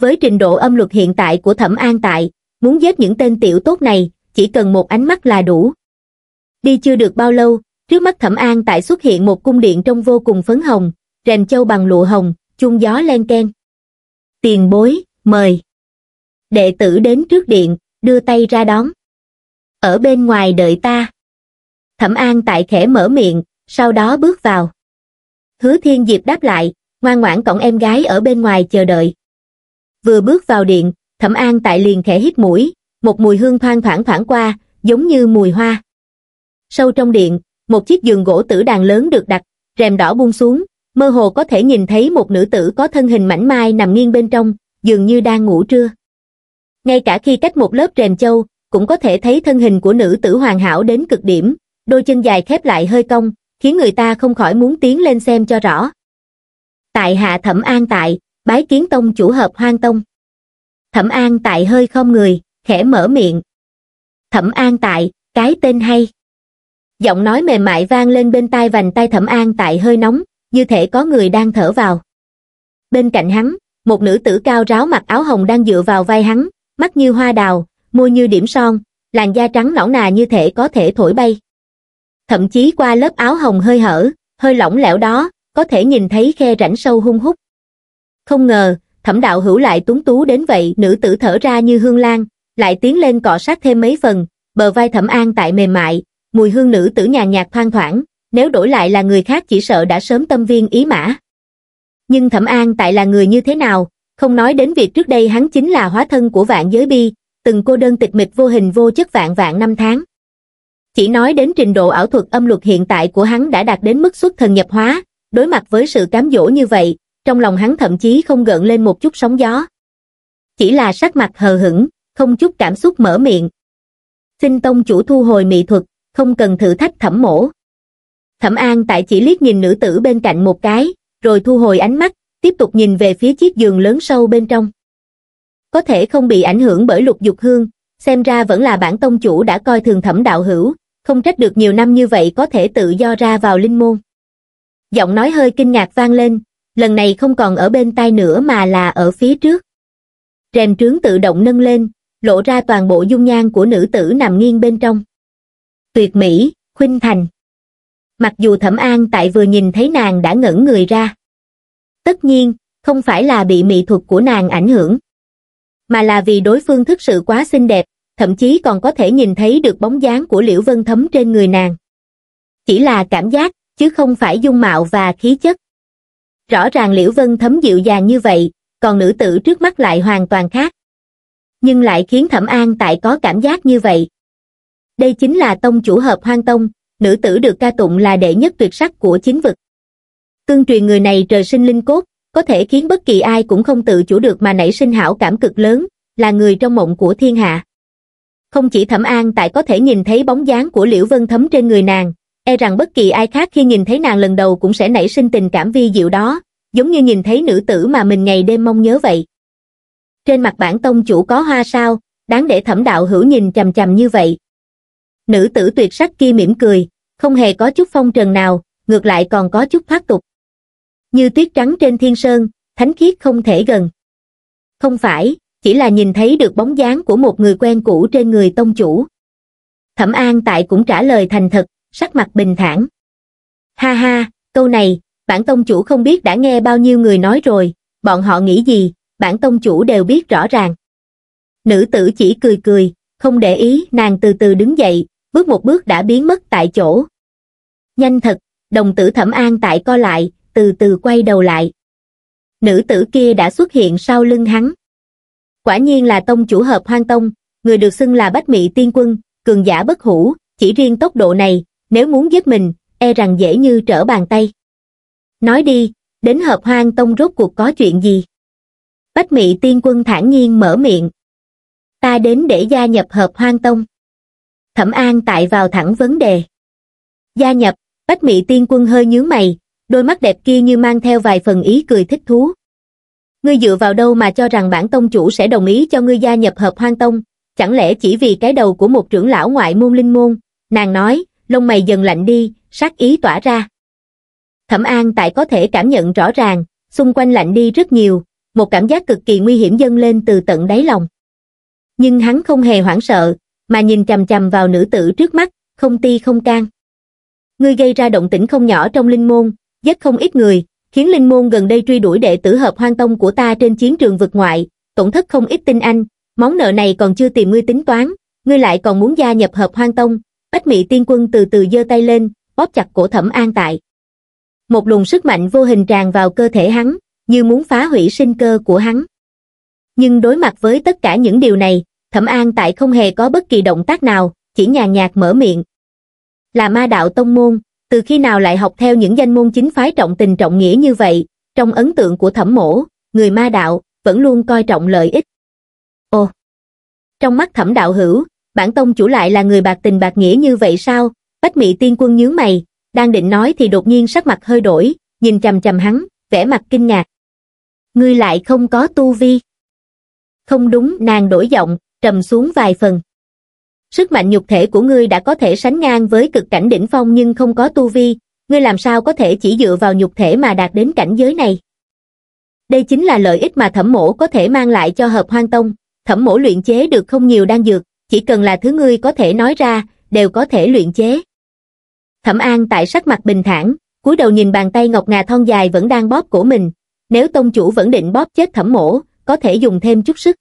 Với trình độ âm luật hiện tại của Thẩm An tại, muốn giết những tên tiểu tốt này, chỉ cần một ánh mắt là đủ. Đi chưa được bao lâu, Trước mắt Thẩm An tại xuất hiện một cung điện trong vô cùng phấn hồng, rèn châu bằng lụa hồng, chuông gió len ken. Tiền bối, mời. Đệ tử đến trước điện, đưa tay ra đón. Ở bên ngoài đợi ta. Thẩm An tại khẽ mở miệng, sau đó bước vào. Hứa Thiên Diệp đáp lại, ngoan ngoãn cổng em gái ở bên ngoài chờ đợi. Vừa bước vào điện, Thẩm An tại liền khẽ hít mũi, một mùi hương thoang thoảng thoảng qua, giống như mùi hoa. Sâu trong điện, một chiếc giường gỗ tử đàn lớn được đặt, rèm đỏ buông xuống, mơ hồ có thể nhìn thấy một nữ tử có thân hình mảnh mai nằm nghiêng bên trong, dường như đang ngủ trưa. Ngay cả khi cách một lớp rèm châu, cũng có thể thấy thân hình của nữ tử hoàn hảo đến cực điểm, đôi chân dài khép lại hơi cong, khiến người ta không khỏi muốn tiến lên xem cho rõ. Tại hạ Thẩm An tại, bái kiến tông chủ hợp hoang tông. Thẩm An tại hơi không người, khẽ mở miệng. Thẩm An tại, cái tên hay giọng nói mềm mại vang lên bên tai vành tay thẩm an tại hơi nóng như thể có người đang thở vào bên cạnh hắn một nữ tử cao ráo mặc áo hồng đang dựa vào vai hắn mắt như hoa đào môi như điểm son làn da trắng nõn nà như thể có thể thổi bay thậm chí qua lớp áo hồng hơi hở hơi lỏng lẻo đó có thể nhìn thấy khe rãnh sâu hung hút không ngờ thẩm đạo hữu lại túng tú đến vậy nữ tử thở ra như hương lan lại tiến lên cọ sát thêm mấy phần bờ vai thẩm an tại mềm mại mùi hương nữ tử nhàn nhạt thoang thoảng, nếu đổi lại là người khác chỉ sợ đã sớm tâm viên ý mã. Nhưng Thẩm An tại là người như thế nào, không nói đến việc trước đây hắn chính là hóa thân của vạn giới bi, từng cô đơn tịch mịch vô hình vô chất vạn vạn năm tháng. Chỉ nói đến trình độ ảo thuật âm luật hiện tại của hắn đã đạt đến mức xuất thần nhập hóa, đối mặt với sự cám dỗ như vậy, trong lòng hắn thậm chí không gợn lên một chút sóng gió. Chỉ là sắc mặt hờ hững, không chút cảm xúc mở miệng. Xin tông chủ thu hồi mỹ thuật, không cần thử thách thẩm mổ. Thẩm An tại chỉ liếc nhìn nữ tử bên cạnh một cái, rồi thu hồi ánh mắt, tiếp tục nhìn về phía chiếc giường lớn sâu bên trong. Có thể không bị ảnh hưởng bởi lục dục hương, xem ra vẫn là bản tông chủ đã coi thường thẩm đạo hữu, không trách được nhiều năm như vậy có thể tự do ra vào linh môn. Giọng nói hơi kinh ngạc vang lên, lần này không còn ở bên tai nữa mà là ở phía trước. Rèm trướng tự động nâng lên, lộ ra toàn bộ dung nhan của nữ tử nằm nghiêng bên trong tuyệt mỹ, khuynh thành. Mặc dù Thẩm An tại vừa nhìn thấy nàng đã ngẩn người ra. Tất nhiên, không phải là bị mỹ thuật của nàng ảnh hưởng, mà là vì đối phương thực sự quá xinh đẹp, thậm chí còn có thể nhìn thấy được bóng dáng của Liễu Vân Thấm trên người nàng. Chỉ là cảm giác, chứ không phải dung mạo và khí chất. Rõ ràng Liễu Vân Thấm dịu dàng như vậy, còn nữ tử trước mắt lại hoàn toàn khác. Nhưng lại khiến Thẩm An tại có cảm giác như vậy đây chính là tông chủ hợp hoang tông nữ tử được ca tụng là đệ nhất tuyệt sắc của chính vực tương truyền người này trời sinh linh cốt có thể khiến bất kỳ ai cũng không tự chủ được mà nảy sinh hảo cảm cực lớn là người trong mộng của thiên hạ không chỉ thẩm an tại có thể nhìn thấy bóng dáng của liễu vân thấm trên người nàng e rằng bất kỳ ai khác khi nhìn thấy nàng lần đầu cũng sẽ nảy sinh tình cảm vi diệu đó giống như nhìn thấy nữ tử mà mình ngày đêm mong nhớ vậy trên mặt bản tông chủ có hoa sao đáng để thẩm đạo hữu nhìn chằm chằm như vậy nữ tử tuyệt sắc kia mỉm cười không hề có chút phong trần nào ngược lại còn có chút thoát tục như tuyết trắng trên thiên sơn thánh khiết không thể gần không phải chỉ là nhìn thấy được bóng dáng của một người quen cũ trên người tông chủ thẩm an tại cũng trả lời thành thật sắc mặt bình thản ha ha câu này bản tông chủ không biết đã nghe bao nhiêu người nói rồi bọn họ nghĩ gì bản tông chủ đều biết rõ ràng nữ tử chỉ cười cười không để ý nàng từ từ đứng dậy bước một bước đã biến mất tại chỗ. Nhanh thật, đồng tử thẩm an tại co lại, từ từ quay đầu lại. Nữ tử kia đã xuất hiện sau lưng hắn. Quả nhiên là tông chủ hợp hoang tông, người được xưng là bách mị tiên quân, cường giả bất hủ, chỉ riêng tốc độ này, nếu muốn giết mình, e rằng dễ như trở bàn tay. Nói đi, đến hợp hoang tông rốt cuộc có chuyện gì? Bách mị tiên quân thản nhiên mở miệng. Ta đến để gia nhập hợp hoang tông thẩm an tại vào thẳng vấn đề gia nhập bách mị tiên quân hơi nhướng mày đôi mắt đẹp kia như mang theo vài phần ý cười thích thú ngươi dựa vào đâu mà cho rằng bản tông chủ sẽ đồng ý cho ngươi gia nhập hợp hoang tông chẳng lẽ chỉ vì cái đầu của một trưởng lão ngoại môn linh môn nàng nói lông mày dần lạnh đi sát ý tỏa ra thẩm an tại có thể cảm nhận rõ ràng xung quanh lạnh đi rất nhiều một cảm giác cực kỳ nguy hiểm dâng lên từ tận đáy lòng nhưng hắn không hề hoảng sợ mà nhìn chằm chằm vào nữ tử trước mắt, không ti không can. Ngươi gây ra động tĩnh không nhỏ trong linh môn, giết không ít người, khiến linh môn gần đây truy đuổi đệ tử hợp hoang tông của ta trên chiến trường vực ngoại, tổn thất không ít tinh anh, món nợ này còn chưa tìm ngươi tính toán, ngươi lại còn muốn gia nhập hợp hoang tông, Bách mị tiên quân từ từ giơ tay lên, bóp chặt cổ thẩm an tại. Một luồng sức mạnh vô hình tràn vào cơ thể hắn, như muốn phá hủy sinh cơ của hắn. Nhưng đối mặt với tất cả những điều này, thẩm an tại không hề có bất kỳ động tác nào chỉ nhàn nhạt mở miệng là ma đạo tông môn từ khi nào lại học theo những danh môn chính phái trọng tình trọng nghĩa như vậy trong ấn tượng của thẩm mổ người ma đạo vẫn luôn coi trọng lợi ích ồ trong mắt thẩm đạo hữu bản tông chủ lại là người bạc tình bạc nghĩa như vậy sao bách mị tiên quân nhướng mày đang định nói thì đột nhiên sắc mặt hơi đổi nhìn chằm chằm hắn vẻ mặt kinh ngạc ngươi lại không có tu vi không đúng nàng đổi giọng trầm xuống vài phần. Sức mạnh nhục thể của ngươi đã có thể sánh ngang với cực cảnh đỉnh phong nhưng không có tu vi, ngươi làm sao có thể chỉ dựa vào nhục thể mà đạt đến cảnh giới này. Đây chính là lợi ích mà thẩm mổ có thể mang lại cho hợp hoang tông, thẩm mổ luyện chế được không nhiều đan dược, chỉ cần là thứ ngươi có thể nói ra, đều có thể luyện chế. Thẩm An tại sắc mặt bình thản, cúi đầu nhìn bàn tay ngọc ngà thon dài vẫn đang bóp của mình, nếu tông chủ vẫn định bóp chết thẩm mổ, có thể dùng thêm chút sức.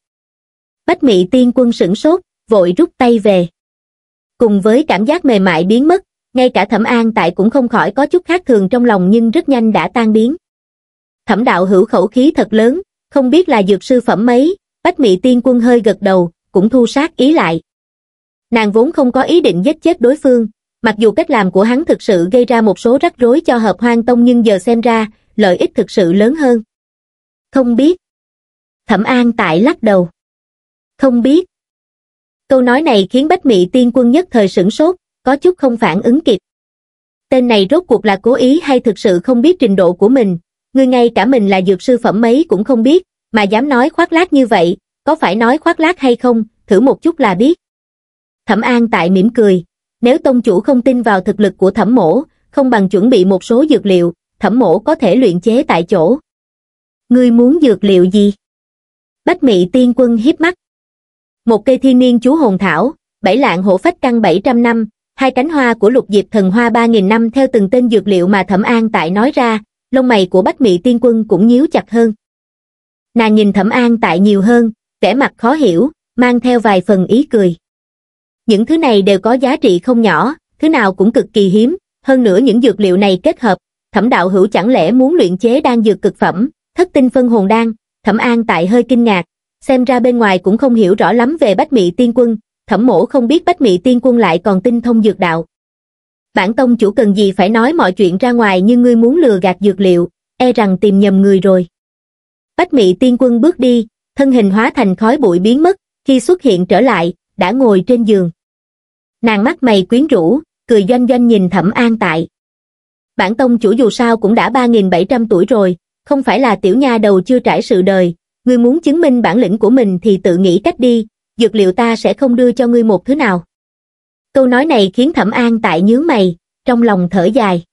Bách Mị Tiên Quân sửng sốt, vội rút tay về. Cùng với cảm giác mềm mại biến mất, ngay cả Thẩm An tại cũng không khỏi có chút khác thường trong lòng nhưng rất nhanh đã tan biến. Thẩm đạo hữu khẩu khí thật lớn, không biết là dược sư phẩm mấy, Bách Mị Tiên Quân hơi gật đầu, cũng thu sát ý lại. Nàng vốn không có ý định giết chết đối phương, mặc dù cách làm của hắn thực sự gây ra một số rắc rối cho hợp hoang tông nhưng giờ xem ra, lợi ích thực sự lớn hơn. Không biết. Thẩm An tại lắc đầu không biết. Câu nói này khiến Bách Mị Tiên Quân nhất thời sửng sốt, có chút không phản ứng kịp. Tên này rốt cuộc là cố ý hay thực sự không biết trình độ của mình, người ngay cả mình là dược sư phẩm mấy cũng không biết, mà dám nói khoác lác như vậy, có phải nói khoác lác hay không, thử một chút là biết. Thẩm An tại mỉm cười, nếu tông chủ không tin vào thực lực của thẩm mổ, không bằng chuẩn bị một số dược liệu, thẩm mổ có thể luyện chế tại chỗ. Ngươi muốn dược liệu gì? Bách Mị Tiên Quân hiếp mắt, một cây thiên niên chú hồn thảo, bảy lạng hổ phách căng 700 năm, hai cánh hoa của lục diệp thần hoa 3.000 năm theo từng tên dược liệu mà Thẩm An Tại nói ra, lông mày của Bách Mị Tiên Quân cũng nhíu chặt hơn. Nàng nhìn Thẩm An Tại nhiều hơn, vẻ mặt khó hiểu, mang theo vài phần ý cười. Những thứ này đều có giá trị không nhỏ, thứ nào cũng cực kỳ hiếm, hơn nữa những dược liệu này kết hợp, Thẩm đạo hữu chẳng lẽ muốn luyện chế đan dược cực phẩm, thất tinh phân hồn đan, Thẩm An Tại hơi kinh ngạc, xem ra bên ngoài cũng không hiểu rõ lắm về bách mị tiên quân, thẩm mổ không biết bách mị tiên quân lại còn tinh thông dược đạo. Bản tông chủ cần gì phải nói mọi chuyện ra ngoài như ngươi muốn lừa gạt dược liệu, e rằng tìm nhầm người rồi. Bách mị tiên quân bước đi, thân hình hóa thành khói bụi biến mất, khi xuất hiện trở lại, đã ngồi trên giường. Nàng mắt mày quyến rũ, cười doanh doanh nhìn thẩm an tại. Bản tông chủ dù sao cũng đã 3.700 tuổi rồi, không phải là tiểu nha đầu chưa trải sự đời, ngươi muốn chứng minh bản lĩnh của mình thì tự nghĩ cách đi, dược liệu ta sẽ không đưa cho ngươi một thứ nào. Câu nói này khiến Thẩm An tại nhướng mày, trong lòng thở dài.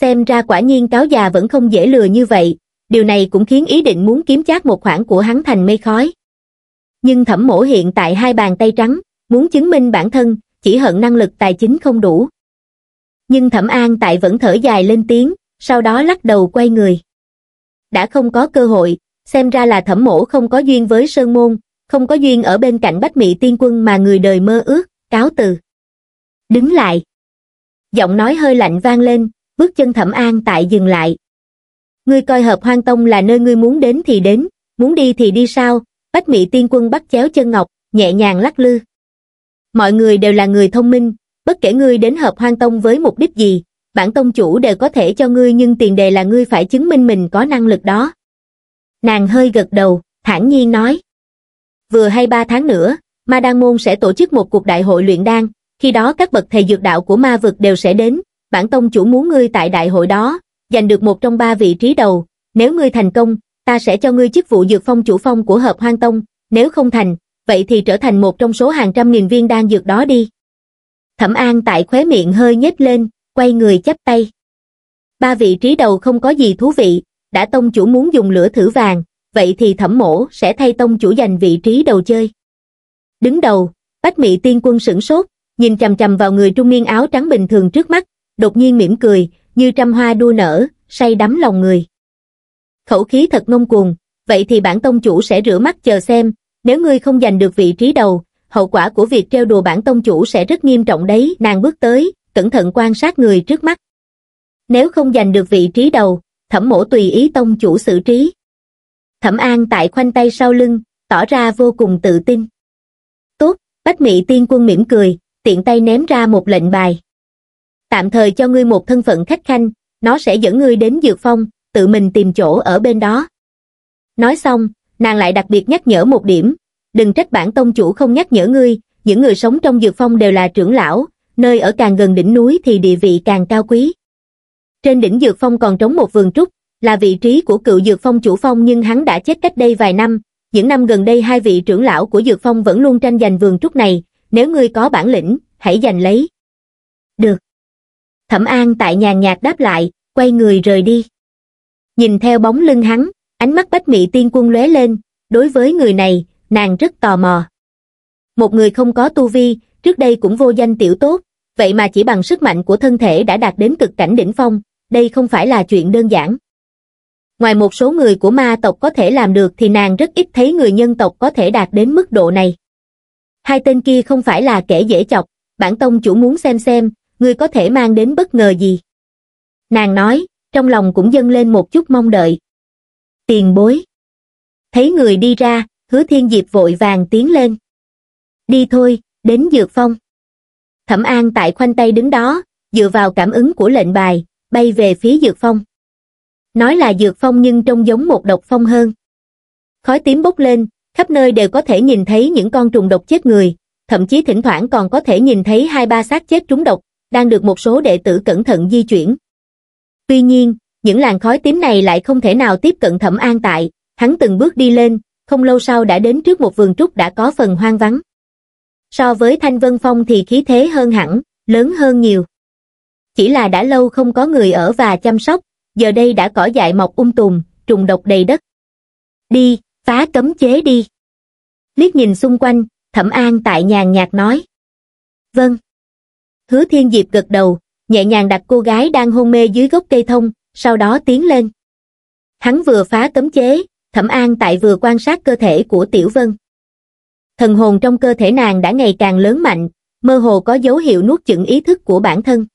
Xem ra quả nhiên cáo già vẫn không dễ lừa như vậy, điều này cũng khiến ý định muốn kiếm chát một khoản của hắn thành mây khói. Nhưng thẩm mổ hiện tại hai bàn tay trắng, muốn chứng minh bản thân, chỉ hận năng lực tài chính không đủ. Nhưng thẩm an tại vẫn thở dài lên tiếng, sau đó lắc đầu quay người. Đã không có cơ hội, xem ra là thẩm mổ không có duyên với Sơn Môn, không có duyên ở bên cạnh bách mị tiên quân mà người đời mơ ước, cáo từ. Đứng lại. Giọng nói hơi lạnh vang lên, bước chân thẩm an tại dừng lại. Ngươi coi hợp hoang tông là nơi ngươi muốn đến thì đến, muốn đi thì đi sao, bách mị tiên quân bắt chéo chân ngọc, nhẹ nhàng lắc lư. Mọi người đều là người thông minh, bất kể ngươi đến hợp hoang tông với mục đích gì, bản tông chủ đều có thể cho ngươi nhưng tiền đề là ngươi phải chứng minh mình có năng lực đó. Nàng hơi gật đầu, thản nhiên nói. Vừa hay ba tháng nữa, Ma Đan Môn sẽ tổ chức một cuộc đại hội luyện đan, khi đó các bậc thầy dược đạo của ma vực đều sẽ đến, bản tông chủ muốn ngươi tại đại hội đó, giành được một trong ba vị trí đầu, nếu ngươi thành công, ta sẽ cho ngươi chức vụ dược phong chủ phong của hợp hoang tông, nếu không thành, vậy thì trở thành một trong số hàng trăm nghìn viên đan dược đó đi. Thẩm An tại khóe miệng hơi nhếch lên, quay người chắp tay. Ba vị trí đầu không có gì thú vị, đã tông chủ muốn dùng lửa thử vàng, vậy thì thẩm mổ sẽ thay tông chủ giành vị trí đầu chơi. Đứng đầu, bách mị tiên quân sửng sốt, nhìn chầm chầm vào người trung niên áo trắng bình thường trước mắt, đột nhiên mỉm cười, như trăm hoa đua nở, say đắm lòng người. Khẩu khí thật ngông cuồng, vậy thì bản tông chủ sẽ rửa mắt chờ xem, nếu ngươi không giành được vị trí đầu, hậu quả của việc treo đùa bản tông chủ sẽ rất nghiêm trọng đấy, nàng bước tới, cẩn thận quan sát người trước mắt. Nếu không giành được vị trí đầu, thẩm mổ tùy ý tông chủ xử trí. Thẩm an tại khoanh tay sau lưng, tỏ ra vô cùng tự tin. Tốt, bách mị tiên quân mỉm cười, tiện tay ném ra một lệnh bài. Tạm thời cho ngươi một thân phận khách khanh, nó sẽ dẫn ngươi đến dược phong, tự mình tìm chỗ ở bên đó. Nói xong, nàng lại đặc biệt nhắc nhở một điểm, đừng trách bản tông chủ không nhắc nhở ngươi, những người sống trong dược phong đều là trưởng lão, nơi ở càng gần đỉnh núi thì địa vị càng cao quý. Trên đỉnh Dược Phong còn trống một vườn trúc, là vị trí của cựu Dược Phong chủ phong nhưng hắn đã chết cách đây vài năm. Những năm gần đây hai vị trưởng lão của Dược Phong vẫn luôn tranh giành vườn trúc này, nếu ngươi có bản lĩnh, hãy giành lấy. Được. Thẩm An tại nhàn nhạt đáp lại, quay người rời đi. Nhìn theo bóng lưng hắn, ánh mắt bách mị tiên quân lóe lên, đối với người này, nàng rất tò mò. Một người không có tu vi, trước đây cũng vô danh tiểu tốt, vậy mà chỉ bằng sức mạnh của thân thể đã đạt đến cực cảnh đỉnh phong, đây không phải là chuyện đơn giản. Ngoài một số người của ma tộc có thể làm được thì nàng rất ít thấy người nhân tộc có thể đạt đến mức độ này. Hai tên kia không phải là kẻ dễ chọc, bản tông chủ muốn xem xem, người có thể mang đến bất ngờ gì. Nàng nói, trong lòng cũng dâng lên một chút mong đợi. Tiền bối. Thấy người đi ra, hứa thiên diệp vội vàng tiến lên. Đi thôi, đến dược phong. Thẩm an tại khoanh tay đứng đó, dựa vào cảm ứng của lệnh bài, bay về phía Dược Phong. Nói là Dược Phong nhưng trông giống một độc phong hơn. Khói tím bốc lên, khắp nơi đều có thể nhìn thấy những con trùng độc chết người, thậm chí thỉnh thoảng còn có thể nhìn thấy hai ba xác chết trúng độc, đang được một số đệ tử cẩn thận di chuyển. Tuy nhiên, những làn khói tím này lại không thể nào tiếp cận thẩm an tại, hắn từng bước đi lên, không lâu sau đã đến trước một vườn trúc đã có phần hoang vắng. So với Thanh Vân Phong thì khí thế hơn hẳn, lớn hơn nhiều chỉ là đã lâu không có người ở và chăm sóc, giờ đây đã cỏ dại mọc um tùm, trùng độc đầy đất. Đi, phá cấm chế đi. Liếc nhìn xung quanh, Thẩm An tại nhàn nhạt nói. Vâng. Hứa Thiên Diệp gật đầu, nhẹ nhàng đặt cô gái đang hôn mê dưới gốc cây thông, sau đó tiến lên. Hắn vừa phá cấm chế, Thẩm An tại vừa quan sát cơ thể của Tiểu Vân. Thần hồn trong cơ thể nàng đã ngày càng lớn mạnh, mơ hồ có dấu hiệu nuốt chửng ý thức của bản thân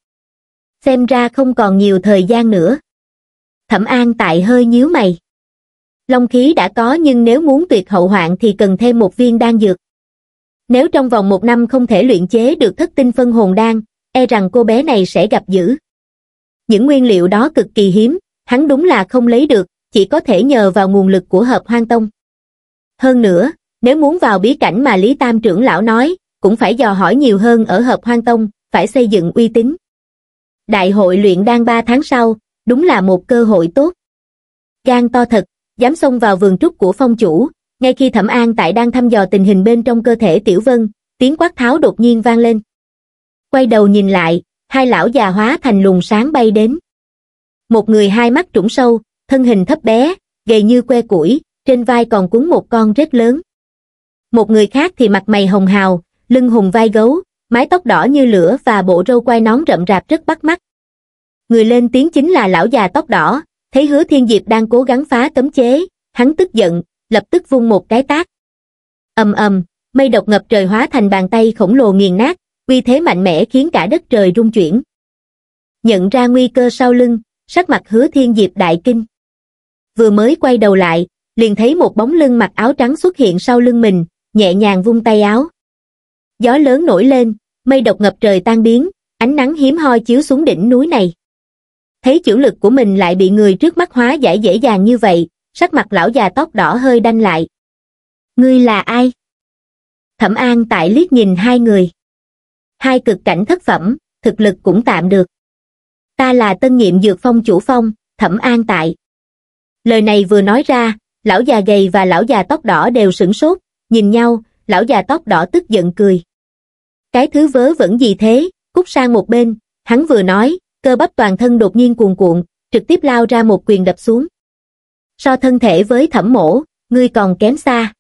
xem ra không còn nhiều thời gian nữa thẩm an tại hơi nhíu mày long khí đã có nhưng nếu muốn tuyệt hậu hoạn thì cần thêm một viên đan dược nếu trong vòng một năm không thể luyện chế được thất tinh phân hồn đan e rằng cô bé này sẽ gặp dữ những nguyên liệu đó cực kỳ hiếm hắn đúng là không lấy được chỉ có thể nhờ vào nguồn lực của hợp hoang tông hơn nữa nếu muốn vào bí cảnh mà lý tam trưởng lão nói cũng phải dò hỏi nhiều hơn ở hợp hoang tông phải xây dựng uy tín đại hội luyện đan 3 tháng sau, đúng là một cơ hội tốt. Gan to thật, dám xông vào vườn trúc của phong chủ, ngay khi Thẩm An tại đang thăm dò tình hình bên trong cơ thể Tiểu Vân, tiếng quát tháo đột nhiên vang lên. Quay đầu nhìn lại, hai lão già hóa thành lùng sáng bay đến. Một người hai mắt trũng sâu, thân hình thấp bé, gầy như que củi, trên vai còn cuốn một con rết lớn. Một người khác thì mặt mày hồng hào, lưng hùng vai gấu, mái tóc đỏ như lửa và bộ râu quai nón rậm rạp rất bắt mắt. Người lên tiếng chính là lão già tóc đỏ, thấy hứa thiên diệp đang cố gắng phá cấm chế, hắn tức giận, lập tức vung một cái tát. ầm ầm, mây độc ngập trời hóa thành bàn tay khổng lồ nghiền nát, uy thế mạnh mẽ khiến cả đất trời rung chuyển. Nhận ra nguy cơ sau lưng, sắc mặt hứa thiên diệp đại kinh. Vừa mới quay đầu lại, liền thấy một bóng lưng mặc áo trắng xuất hiện sau lưng mình, nhẹ nhàng vung tay áo. Gió lớn nổi lên, mây độc ngập trời tan biến ánh nắng hiếm hoi chiếu xuống đỉnh núi này thấy chưởng lực của mình lại bị người trước mắt hóa giải dễ dàng như vậy sắc mặt lão già tóc đỏ hơi đanh lại ngươi là ai thẩm an tại liếc nhìn hai người hai cực cảnh thất phẩm thực lực cũng tạm được ta là tân nhiệm dược phong chủ phong thẩm an tại lời này vừa nói ra lão già gầy và lão già tóc đỏ đều sửng sốt nhìn nhau lão già tóc đỏ tức giận cười cái thứ vớ vẫn gì thế, cút sang một bên, hắn vừa nói, cơ bắp toàn thân đột nhiên cuồn cuộn, trực tiếp lao ra một quyền đập xuống. So thân thể với thẩm mổ, ngươi còn kém xa.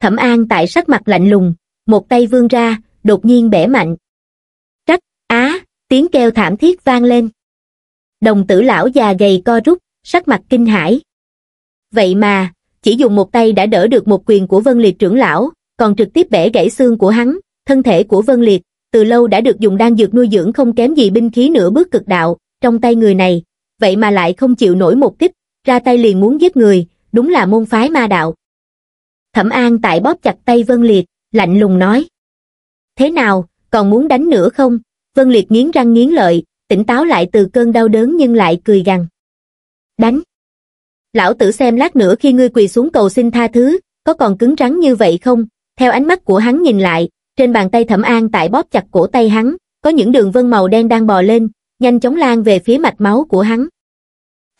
Thẩm an tại sắc mặt lạnh lùng, một tay vươn ra, đột nhiên bẻ mạnh. Trách, á, tiếng kêu thảm thiết vang lên. Đồng tử lão già gầy co rút, sắc mặt kinh hãi. Vậy mà, chỉ dùng một tay đã đỡ được một quyền của Vân Liệt trưởng lão, còn trực tiếp bẻ gãy xương của hắn, thân thể của Vân Liệt, từ lâu đã được dùng đan dược nuôi dưỡng không kém gì binh khí nửa bước cực đạo, trong tay người này, vậy mà lại không chịu nổi một kích, ra tay liền muốn giết người, đúng là môn phái ma đạo. Thẩm An tại bóp chặt tay Vân Liệt, lạnh lùng nói. Thế nào, còn muốn đánh nữa không? Vân Liệt nghiến răng nghiến lợi, tỉnh táo lại từ cơn đau đớn nhưng lại cười gằn. Đánh! Lão tử xem lát nữa khi ngươi quỳ xuống cầu xin tha thứ, có còn cứng rắn như vậy không? Theo ánh mắt của hắn nhìn lại, trên bàn tay Thẩm An tại bóp chặt cổ tay hắn, có những đường vân màu đen đang bò lên, nhanh chóng lan về phía mạch máu của hắn.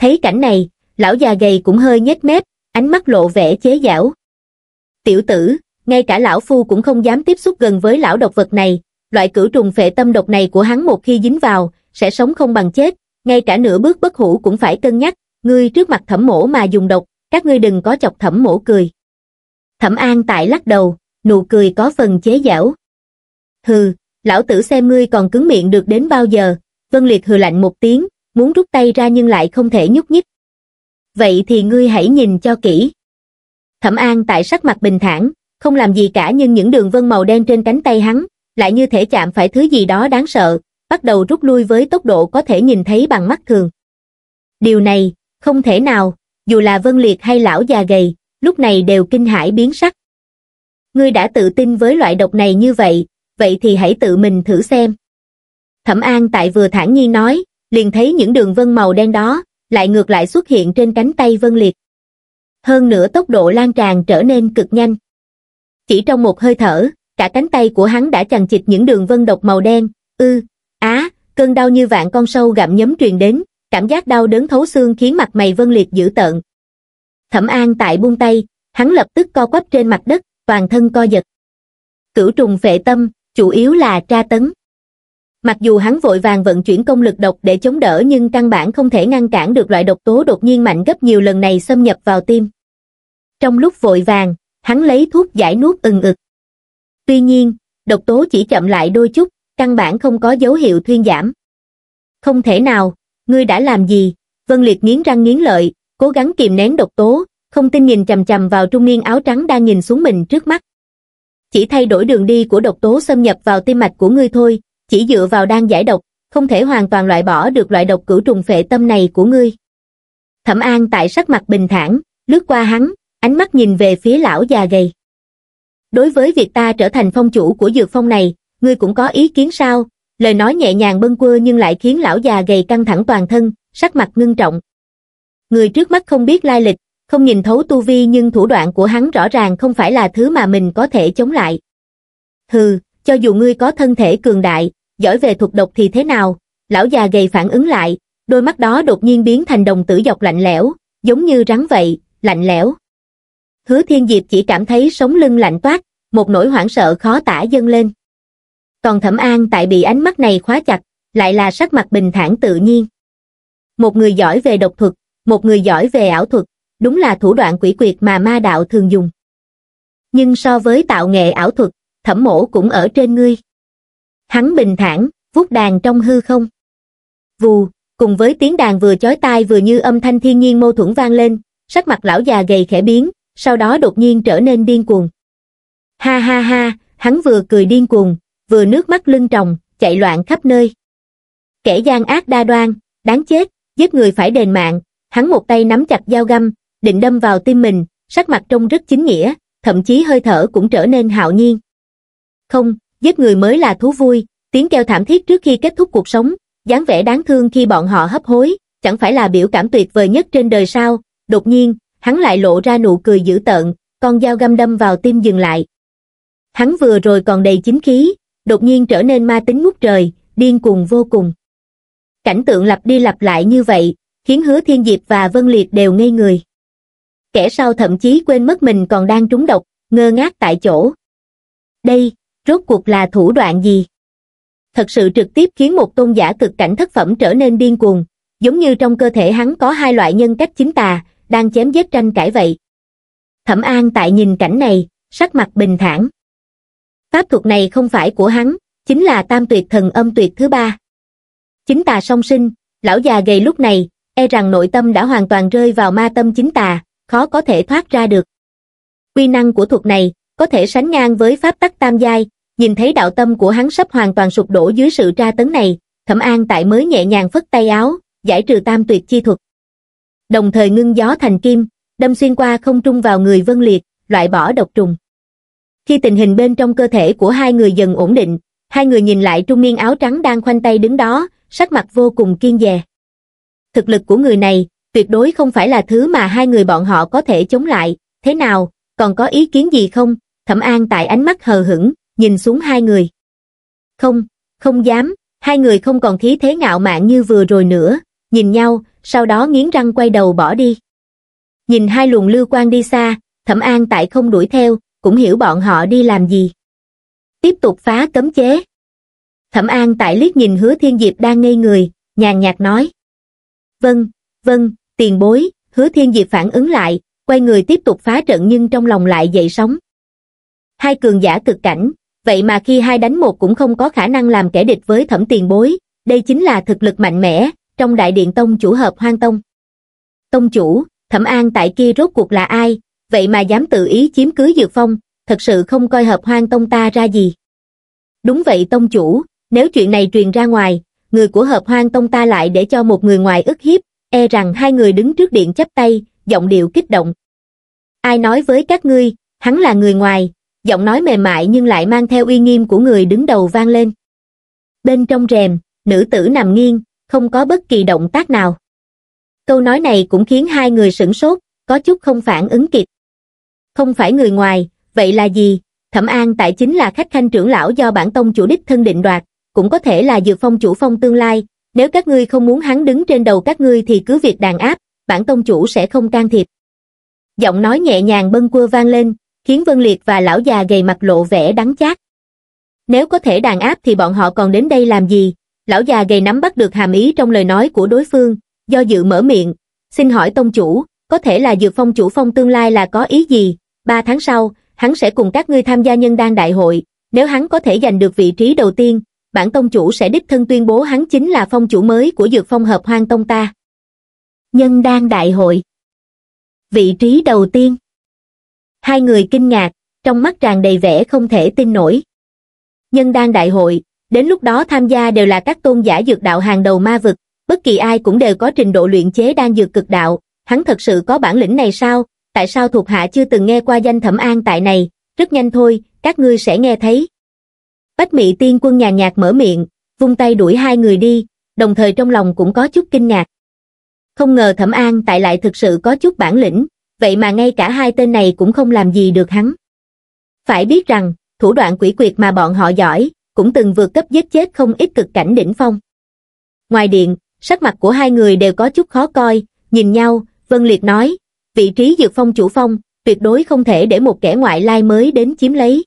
Thấy cảnh này, lão già gầy cũng hơi nhếch mép, ánh mắt lộ vẻ chế giảo. Tiểu tử, ngay cả lão phu cũng không dám tiếp xúc gần với lão độc vật này, loại cửu trùng phệ tâm độc này của hắn một khi dính vào, sẽ sống không bằng chết, ngay cả nửa bước bất hủ cũng phải cân nhắc, ngươi trước mặt thẩm mổ mà dùng độc, các ngươi đừng có chọc thẩm mổ cười. Thẩm An tại lắc đầu, nụ cười có phần chế giảo. Hừ, lão tử xem ngươi còn cứng miệng được đến bao giờ, Vân Liệt hừ lạnh một tiếng, muốn rút tay ra nhưng lại không thể nhúc nhích. Vậy thì ngươi hãy nhìn cho kỹ. Thẩm An tại sắc mặt bình thản, không làm gì cả nhưng những đường vân màu đen trên cánh tay hắn, lại như thể chạm phải thứ gì đó đáng sợ, bắt đầu rút lui với tốc độ có thể nhìn thấy bằng mắt thường. Điều này, không thể nào, dù là Vân Liệt hay lão già gầy, lúc này đều kinh hãi biến sắc ngươi đã tự tin với loại độc này như vậy, vậy thì hãy tự mình thử xem. Thẩm An tại vừa thản nhiên nói, liền thấy những đường vân màu đen đó, lại ngược lại xuất hiện trên cánh tay Vân Liệt. Hơn nữa tốc độ lan tràn trở nên cực nhanh. Chỉ trong một hơi thở, cả cánh tay của hắn đã chằng chịt những đường vân độc màu đen, ư, á, cơn đau như vạn con sâu gặm nhấm truyền đến, cảm giác đau đớn thấu xương khiến mặt mày Vân Liệt dữ tợn. Thẩm An tại buông tay, hắn lập tức co quắp trên mặt đất, toàn thân co giật. Cửu trùng phệ tâm, chủ yếu là tra tấn. Mặc dù hắn vội vàng vận chuyển công lực độc để chống đỡ nhưng căn bản không thể ngăn cản được loại độc tố đột nhiên mạnh gấp nhiều lần này xâm nhập vào tim. Trong lúc vội vàng, hắn lấy thuốc giải nuốt ừng ực. Tuy nhiên, độc tố chỉ chậm lại đôi chút, căn bản không có dấu hiệu thuyên giảm. Không thể nào, ngươi đã làm gì? Vân Liệt nghiến răng nghiến lợi, cố gắng kìm nén độc tố, không tin nhìn chầm chầm vào trung niên áo trắng đang nhìn xuống mình trước mắt. Chỉ thay đổi đường đi của độc tố xâm nhập vào tim mạch của ngươi thôi, chỉ dựa vào đang giải độc, không thể hoàn toàn loại bỏ được loại độc cửu trùng phệ tâm này của ngươi. Thẩm An tại sắc mặt bình thản, lướt qua hắn, ánh mắt nhìn về phía lão già gầy. Đối với việc ta trở thành phong chủ của dược phong này, ngươi cũng có ý kiến sao? Lời nói nhẹ nhàng bâng quơ nhưng lại khiến lão già gầy căng thẳng toàn thân, sắc mặt ngưng trọng. Người trước mắt không biết lai lịch, không nhìn thấu tu vi nhưng thủ đoạn của hắn rõ ràng không phải là thứ mà mình có thể chống lại. Hừ, cho dù ngươi có thân thể cường đại, giỏi về thuật độc thì thế nào? Lão già gầy phản ứng lại, đôi mắt đó đột nhiên biến thành đồng tử dọc lạnh lẽo, giống như rắn vậy, lạnh lẽo. Hứa Thiên Diệp chỉ cảm thấy sống lưng lạnh toát, một nỗi hoảng sợ khó tả dâng lên. Còn Thẩm An tại bị ánh mắt này khóa chặt, lại là sắc mặt bình thản tự nhiên. Một người giỏi về độc thuật, một người giỏi về ảo thuật, đúng là thủ đoạn quỷ quyệt mà ma đạo thường dùng. Nhưng so với tạo nghệ ảo thuật, thẩm mổ cũng ở trên ngươi. Hắn bình thản, vuốt đàn trong hư không. Vù, cùng với tiếng đàn vừa chói tai vừa như âm thanh thiên nhiên mâu thuẫn vang lên, sắc mặt lão già gầy khẽ biến, sau đó đột nhiên trở nên điên cuồng. Ha ha ha, hắn vừa cười điên cuồng, vừa nước mắt lưng tròng, chạy loạn khắp nơi. Kẻ gian ác đa đoan, đáng chết, giết người phải đền mạng, hắn một tay nắm chặt dao găm, định đâm vào tim mình, sắc mặt trông rất chính nghĩa, thậm chí hơi thở cũng trở nên hạo nhiên. Không, giết người mới là thú vui, tiếng kêu thảm thiết trước khi kết thúc cuộc sống, dáng vẻ đáng thương khi bọn họ hấp hối, chẳng phải là biểu cảm tuyệt vời nhất trên đời sao, đột nhiên, hắn lại lộ ra nụ cười dữ tợn, con dao găm đâm vào tim dừng lại. Hắn vừa rồi còn đầy chính khí, đột nhiên trở nên ma tính ngút trời, điên cuồng vô cùng. Cảnh tượng lặp đi lặp lại như vậy, khiến hứa thiên diệp và vân liệt đều ngây người kẻ sau thậm chí quên mất mình còn đang trúng độc, ngơ ngác tại chỗ. Đây, rốt cuộc là thủ đoạn gì? Thật sự trực tiếp khiến một tôn giả cực cảnh thất phẩm trở nên điên cuồng, giống như trong cơ thể hắn có hai loại nhân cách chính tà, đang chém giết tranh cãi vậy. Thẩm An tại nhìn cảnh này, sắc mặt bình thản. Pháp thuật này không phải của hắn, chính là tam tuyệt thần âm tuyệt thứ ba. Chính tà song sinh, lão già gầy lúc này, e rằng nội tâm đã hoàn toàn rơi vào ma tâm chính tà, khó có thể thoát ra được. Quy năng của thuật này có thể sánh ngang với pháp tắc tam giai, nhìn thấy đạo tâm của hắn sắp hoàn toàn sụp đổ dưới sự tra tấn này, Thẩm An tại mới nhẹ nhàng phất tay áo, giải trừ tam tuyệt chi thuật. Đồng thời ngưng gió thành kim, đâm xuyên qua không trung vào người Vân Liệt, loại bỏ độc trùng. Khi tình hình bên trong cơ thể của hai người dần ổn định, hai người nhìn lại trung niên áo trắng đang khoanh tay đứng đó, sắc mặt vô cùng kiên dè. Thực lực của người này tuyệt đối không phải là thứ mà hai người bọn họ có thể chống lại, thế nào, còn có ý kiến gì không? Thẩm An tại ánh mắt hờ hững, nhìn xuống hai người. Không, không dám, hai người không còn khí thế ngạo mạn như vừa rồi nữa, nhìn nhau, sau đó nghiến răng quay đầu bỏ đi. Nhìn hai luồng lưu quan đi xa, Thẩm An tại không đuổi theo, cũng hiểu bọn họ đi làm gì. Tiếp tục phá cấm chế. Thẩm An tại liếc nhìn hứa thiên diệp đang ngây người, nhàn nhạt nói. Vâng, vâng, tiền bối, hứa thiên diệp phản ứng lại, quay người tiếp tục phá trận nhưng trong lòng lại dậy sóng. Hai cường giả cực cảnh, vậy mà khi hai đánh một cũng không có khả năng làm kẻ địch với thẩm tiền bối, đây chính là thực lực mạnh mẽ, trong đại điện tông chủ hợp hoang tông. Tông chủ, thẩm an tại kia rốt cuộc là ai, vậy mà dám tự ý chiếm cứ dược phong, thật sự không coi hợp hoang tông ta ra gì. Đúng vậy tông chủ, nếu chuyện này truyền ra ngoài, người của hợp hoang tông ta lại để cho một người ngoài ức hiếp, e rằng hai người đứng trước điện chắp tay, giọng điệu kích động. Ai nói với các ngươi, hắn là người ngoài, giọng nói mềm mại nhưng lại mang theo uy nghiêm của người đứng đầu vang lên. Bên trong rèm, nữ tử nằm nghiêng, không có bất kỳ động tác nào. Câu nói này cũng khiến hai người sửng sốt, có chút không phản ứng kịp. Không phải người ngoài, vậy là gì? Thẩm An tại chính là khách khanh trưởng lão do bản tông chủ đích thân định đoạt, cũng có thể là dược phong chủ phong tương lai, nếu các ngươi không muốn hắn đứng trên đầu các ngươi thì cứ việc đàn áp, bản tông chủ sẽ không can thiệp. Giọng nói nhẹ nhàng bâng quơ vang lên, khiến Vân Liệt và lão già gầy mặt lộ vẻ đắng chát. Nếu có thể đàn áp thì bọn họ còn đến đây làm gì? Lão già gầy nắm bắt được hàm ý trong lời nói của đối phương, do dự mở miệng. Xin hỏi tông chủ, có thể là dược phong chủ phong tương lai là có ý gì? Ba tháng sau, hắn sẽ cùng các ngươi tham gia nhân đan đại hội. Nếu hắn có thể giành được vị trí đầu tiên, bản tông chủ sẽ đích thân tuyên bố hắn chính là phong chủ mới của dược phong hợp hoang tông ta. Nhân đan đại hội Vị trí đầu tiên Hai người kinh ngạc, trong mắt tràn đầy vẻ không thể tin nổi. Nhân đan đại hội, đến lúc đó tham gia đều là các tôn giả dược đạo hàng đầu ma vực, bất kỳ ai cũng đều có trình độ luyện chế đan dược cực đạo, hắn thật sự có bản lĩnh này sao, tại sao thuộc hạ chưa từng nghe qua danh thẩm an tại này, rất nhanh thôi, các ngươi sẽ nghe thấy. Bách Mị Tiên Quân nhà nhạc mở miệng, vung tay đuổi hai người đi, đồng thời trong lòng cũng có chút kinh ngạc. Không ngờ Thẩm An tại lại thực sự có chút bản lĩnh, vậy mà ngay cả hai tên này cũng không làm gì được hắn. Phải biết rằng, thủ đoạn quỷ quyệt mà bọn họ giỏi, cũng từng vượt cấp giết chết không ít cực cảnh đỉnh phong. Ngoài điện, sắc mặt của hai người đều có chút khó coi, nhìn nhau, Vân Liệt nói, vị trí dược phong chủ phong, tuyệt đối không thể để một kẻ ngoại lai mới đến chiếm lấy.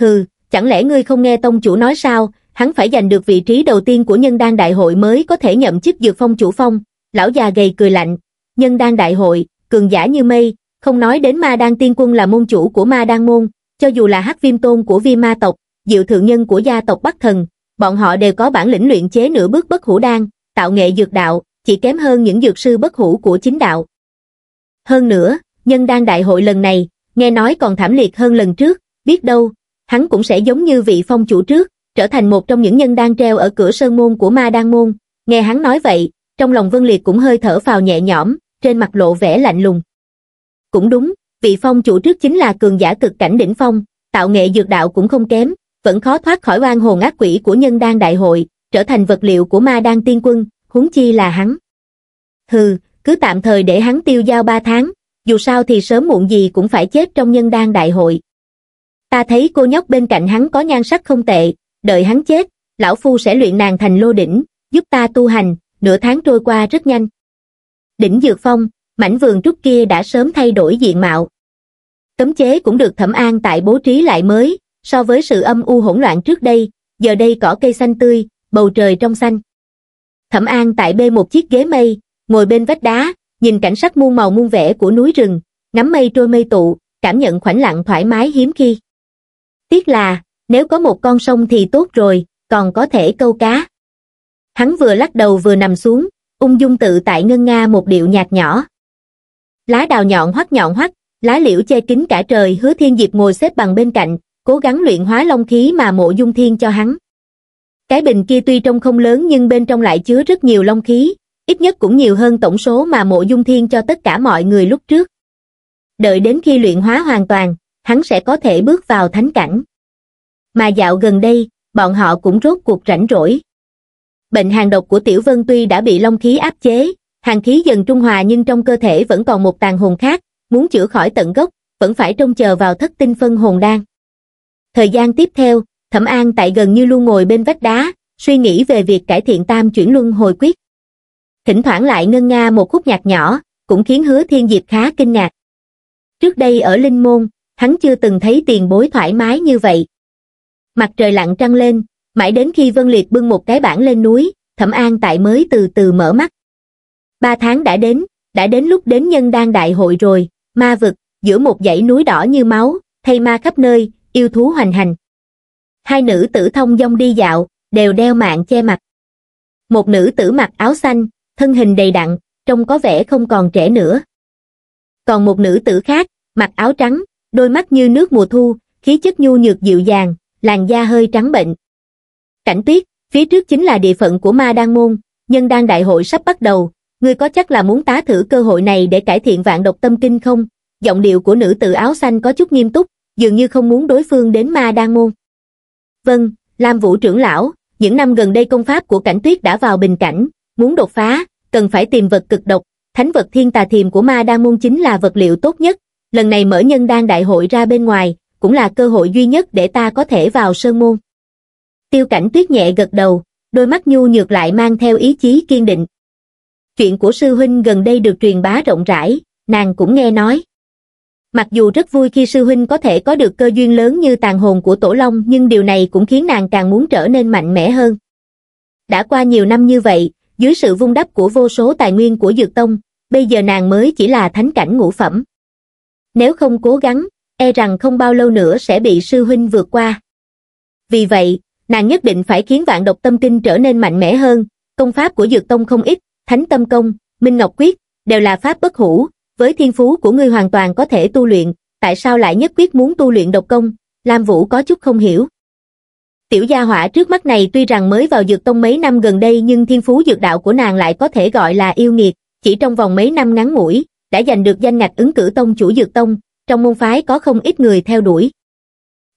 Hừ, chẳng lẽ ngươi không nghe tông chủ nói sao, hắn phải giành được vị trí đầu tiên của nhân đan đại hội mới có thể nhậm chức dược phong chủ phong, lão già gầy cười lạnh, nhân đan đại hội, cường giả như mây, không nói đến ma đan tiên quân là môn chủ của ma đan môn, cho dù là hắc viêm tôn của vi ma tộc, diệu thượng nhân của gia tộc Bắc Thần, bọn họ đều có bản lĩnh luyện chế nửa bước bất hủ đan, tạo nghệ dược đạo, chỉ kém hơn những dược sư bất hủ của chính đạo. Hơn nữa, nhân đan đại hội lần này, nghe nói còn thảm liệt hơn lần trước, biết đâu, hắn cũng sẽ giống như vị phong chủ trước, trở thành một trong những nhân đang treo ở cửa sơn môn của ma đan môn. Nghe hắn nói vậy, trong lòng Vân Liệt cũng hơi thở phào nhẹ nhõm, trên mặt lộ vẻ lạnh lùng. Cũng đúng, vị phong chủ trước chính là cường giả cực cảnh đỉnh phong, tạo nghệ dược đạo cũng không kém, vẫn khó thoát khỏi oan hồn ác quỷ của nhân đan đại hội, trở thành vật liệu của ma đan tiên quân, huống chi là hắn. Hừ, cứ tạm thời để hắn tiêu giao ba tháng, dù sao thì sớm muộn gì cũng phải chết trong nhân đan đại hội ta thấy cô nhóc bên cạnh hắn có nhan sắc không tệ, đợi hắn chết, lão phu sẽ luyện nàng thành lô đỉnh, giúp ta tu hành, nửa tháng trôi qua rất nhanh. Đỉnh Dược Phong, mảnh vườn trúc kia đã sớm thay đổi diện mạo. Cấm chế cũng được thẩm an tại bố trí lại mới, so với sự âm u hỗn loạn trước đây, giờ đây cỏ cây xanh tươi, bầu trời trong xanh. Thẩm an tại bê một chiếc ghế mây, ngồi bên vách đá, nhìn cảnh sắc muôn màu muôn vẻ của núi rừng, ngắm mây trôi mây tụ, cảm nhận khoảnh lặng thoải mái hiếm khi. Tiếc là, nếu có một con sông thì tốt rồi, còn có thể câu cá. Hắn vừa lắc đầu vừa nằm xuống, ung dung tự tại ngân nga một điệu nhạc nhỏ. Lá đào nhọn hoắt nhọn hoắt, lá liễu che kín cả trời hứa thiên diệp ngồi xếp bằng bên cạnh, cố gắng luyện hóa long khí mà mộ dung thiên cho hắn. Cái bình kia tuy trông không lớn nhưng bên trong lại chứa rất nhiều long khí, ít nhất cũng nhiều hơn tổng số mà mộ dung thiên cho tất cả mọi người lúc trước. Đợi đến khi luyện hóa hoàn toàn, hắn sẽ có thể bước vào thánh cảnh. Mà dạo gần đây, bọn họ cũng rốt cuộc rảnh rỗi. Bệnh hàng độc của Tiểu Vân tuy đã bị long khí áp chế, hàng khí dần trung hòa nhưng trong cơ thể vẫn còn một tàn hồn khác, muốn chữa khỏi tận gốc, vẫn phải trông chờ vào thất tinh phân hồn đan. Thời gian tiếp theo, Thẩm An tại gần như luôn ngồi bên vách đá, suy nghĩ về việc cải thiện tam chuyển luân hồi quyết. Thỉnh thoảng lại ngân nga một khúc nhạc nhỏ, cũng khiến hứa thiên diệp khá kinh ngạc. Trước đây ở Linh Môn, hắn chưa từng thấy tiền bối thoải mái như vậy. Mặt trời lặng trăng lên, mãi đến khi Vân Liệt bưng một cái bảng lên núi, Thẩm An tại mới từ từ mở mắt. Ba tháng đã đến, đã đến lúc đến nhân đang đại hội rồi, ma vực, giữa một dãy núi đỏ như máu, thay ma khắp nơi, yêu thú hoành hành. Hai nữ tử thông dong đi dạo, đều đeo mạng che mặt. Một nữ tử mặc áo xanh, thân hình đầy đặn, trông có vẻ không còn trẻ nữa. Còn một nữ tử khác, mặc áo trắng, đôi mắt như nước mùa thu, khí chất nhu nhược dịu dàng, làn da hơi trắng bệnh. Cảnh tuyết, phía trước chính là địa phận của ma đan môn, nhân đan đại hội sắp bắt đầu, ngươi có chắc là muốn tá thử cơ hội này để cải thiện vạn độc tâm kinh không? Giọng điệu của nữ tử áo xanh có chút nghiêm túc, dường như không muốn đối phương đến ma đan môn. Vâng, Lam Vũ trưởng lão, những năm gần đây công pháp của cảnh tuyết đã vào bình cảnh, muốn đột phá, cần phải tìm vật cực độc, thánh vật thiên tà thiềm của ma Đan môn chính là vật liệu tốt nhất, lần này mở nhân đan đại hội ra bên ngoài, cũng là cơ hội duy nhất để ta có thể vào sơn môn. Tiêu cảnh tuyết nhẹ gật đầu, đôi mắt nhu nhược lại mang theo ý chí kiên định. Chuyện của sư huynh gần đây được truyền bá rộng rãi, nàng cũng nghe nói. Mặc dù rất vui khi sư huynh có thể có được cơ duyên lớn như tàn hồn của Tổ Long nhưng điều này cũng khiến nàng càng muốn trở nên mạnh mẽ hơn. Đã qua nhiều năm như vậy, dưới sự vung đắp của vô số tài nguyên của Dược Tông, bây giờ nàng mới chỉ là thánh cảnh ngũ phẩm nếu không cố gắng, e rằng không bao lâu nữa sẽ bị sư huynh vượt qua. Vì vậy, nàng nhất định phải khiến vạn độc tâm kinh trở nên mạnh mẽ hơn, công pháp của Dược Tông không ít, Thánh Tâm Công, Minh Ngọc Quyết, đều là pháp bất hủ, với thiên phú của ngươi hoàn toàn có thể tu luyện, tại sao lại nhất quyết muốn tu luyện độc công, Lam Vũ có chút không hiểu. Tiểu gia hỏa trước mắt này tuy rằng mới vào dược tông mấy năm gần đây nhưng thiên phú dược đạo của nàng lại có thể gọi là yêu nghiệt, chỉ trong vòng mấy năm ngắn ngủi, đã giành được danh ngạch ứng cử tông chủ dược tông, trong môn phái có không ít người theo đuổi.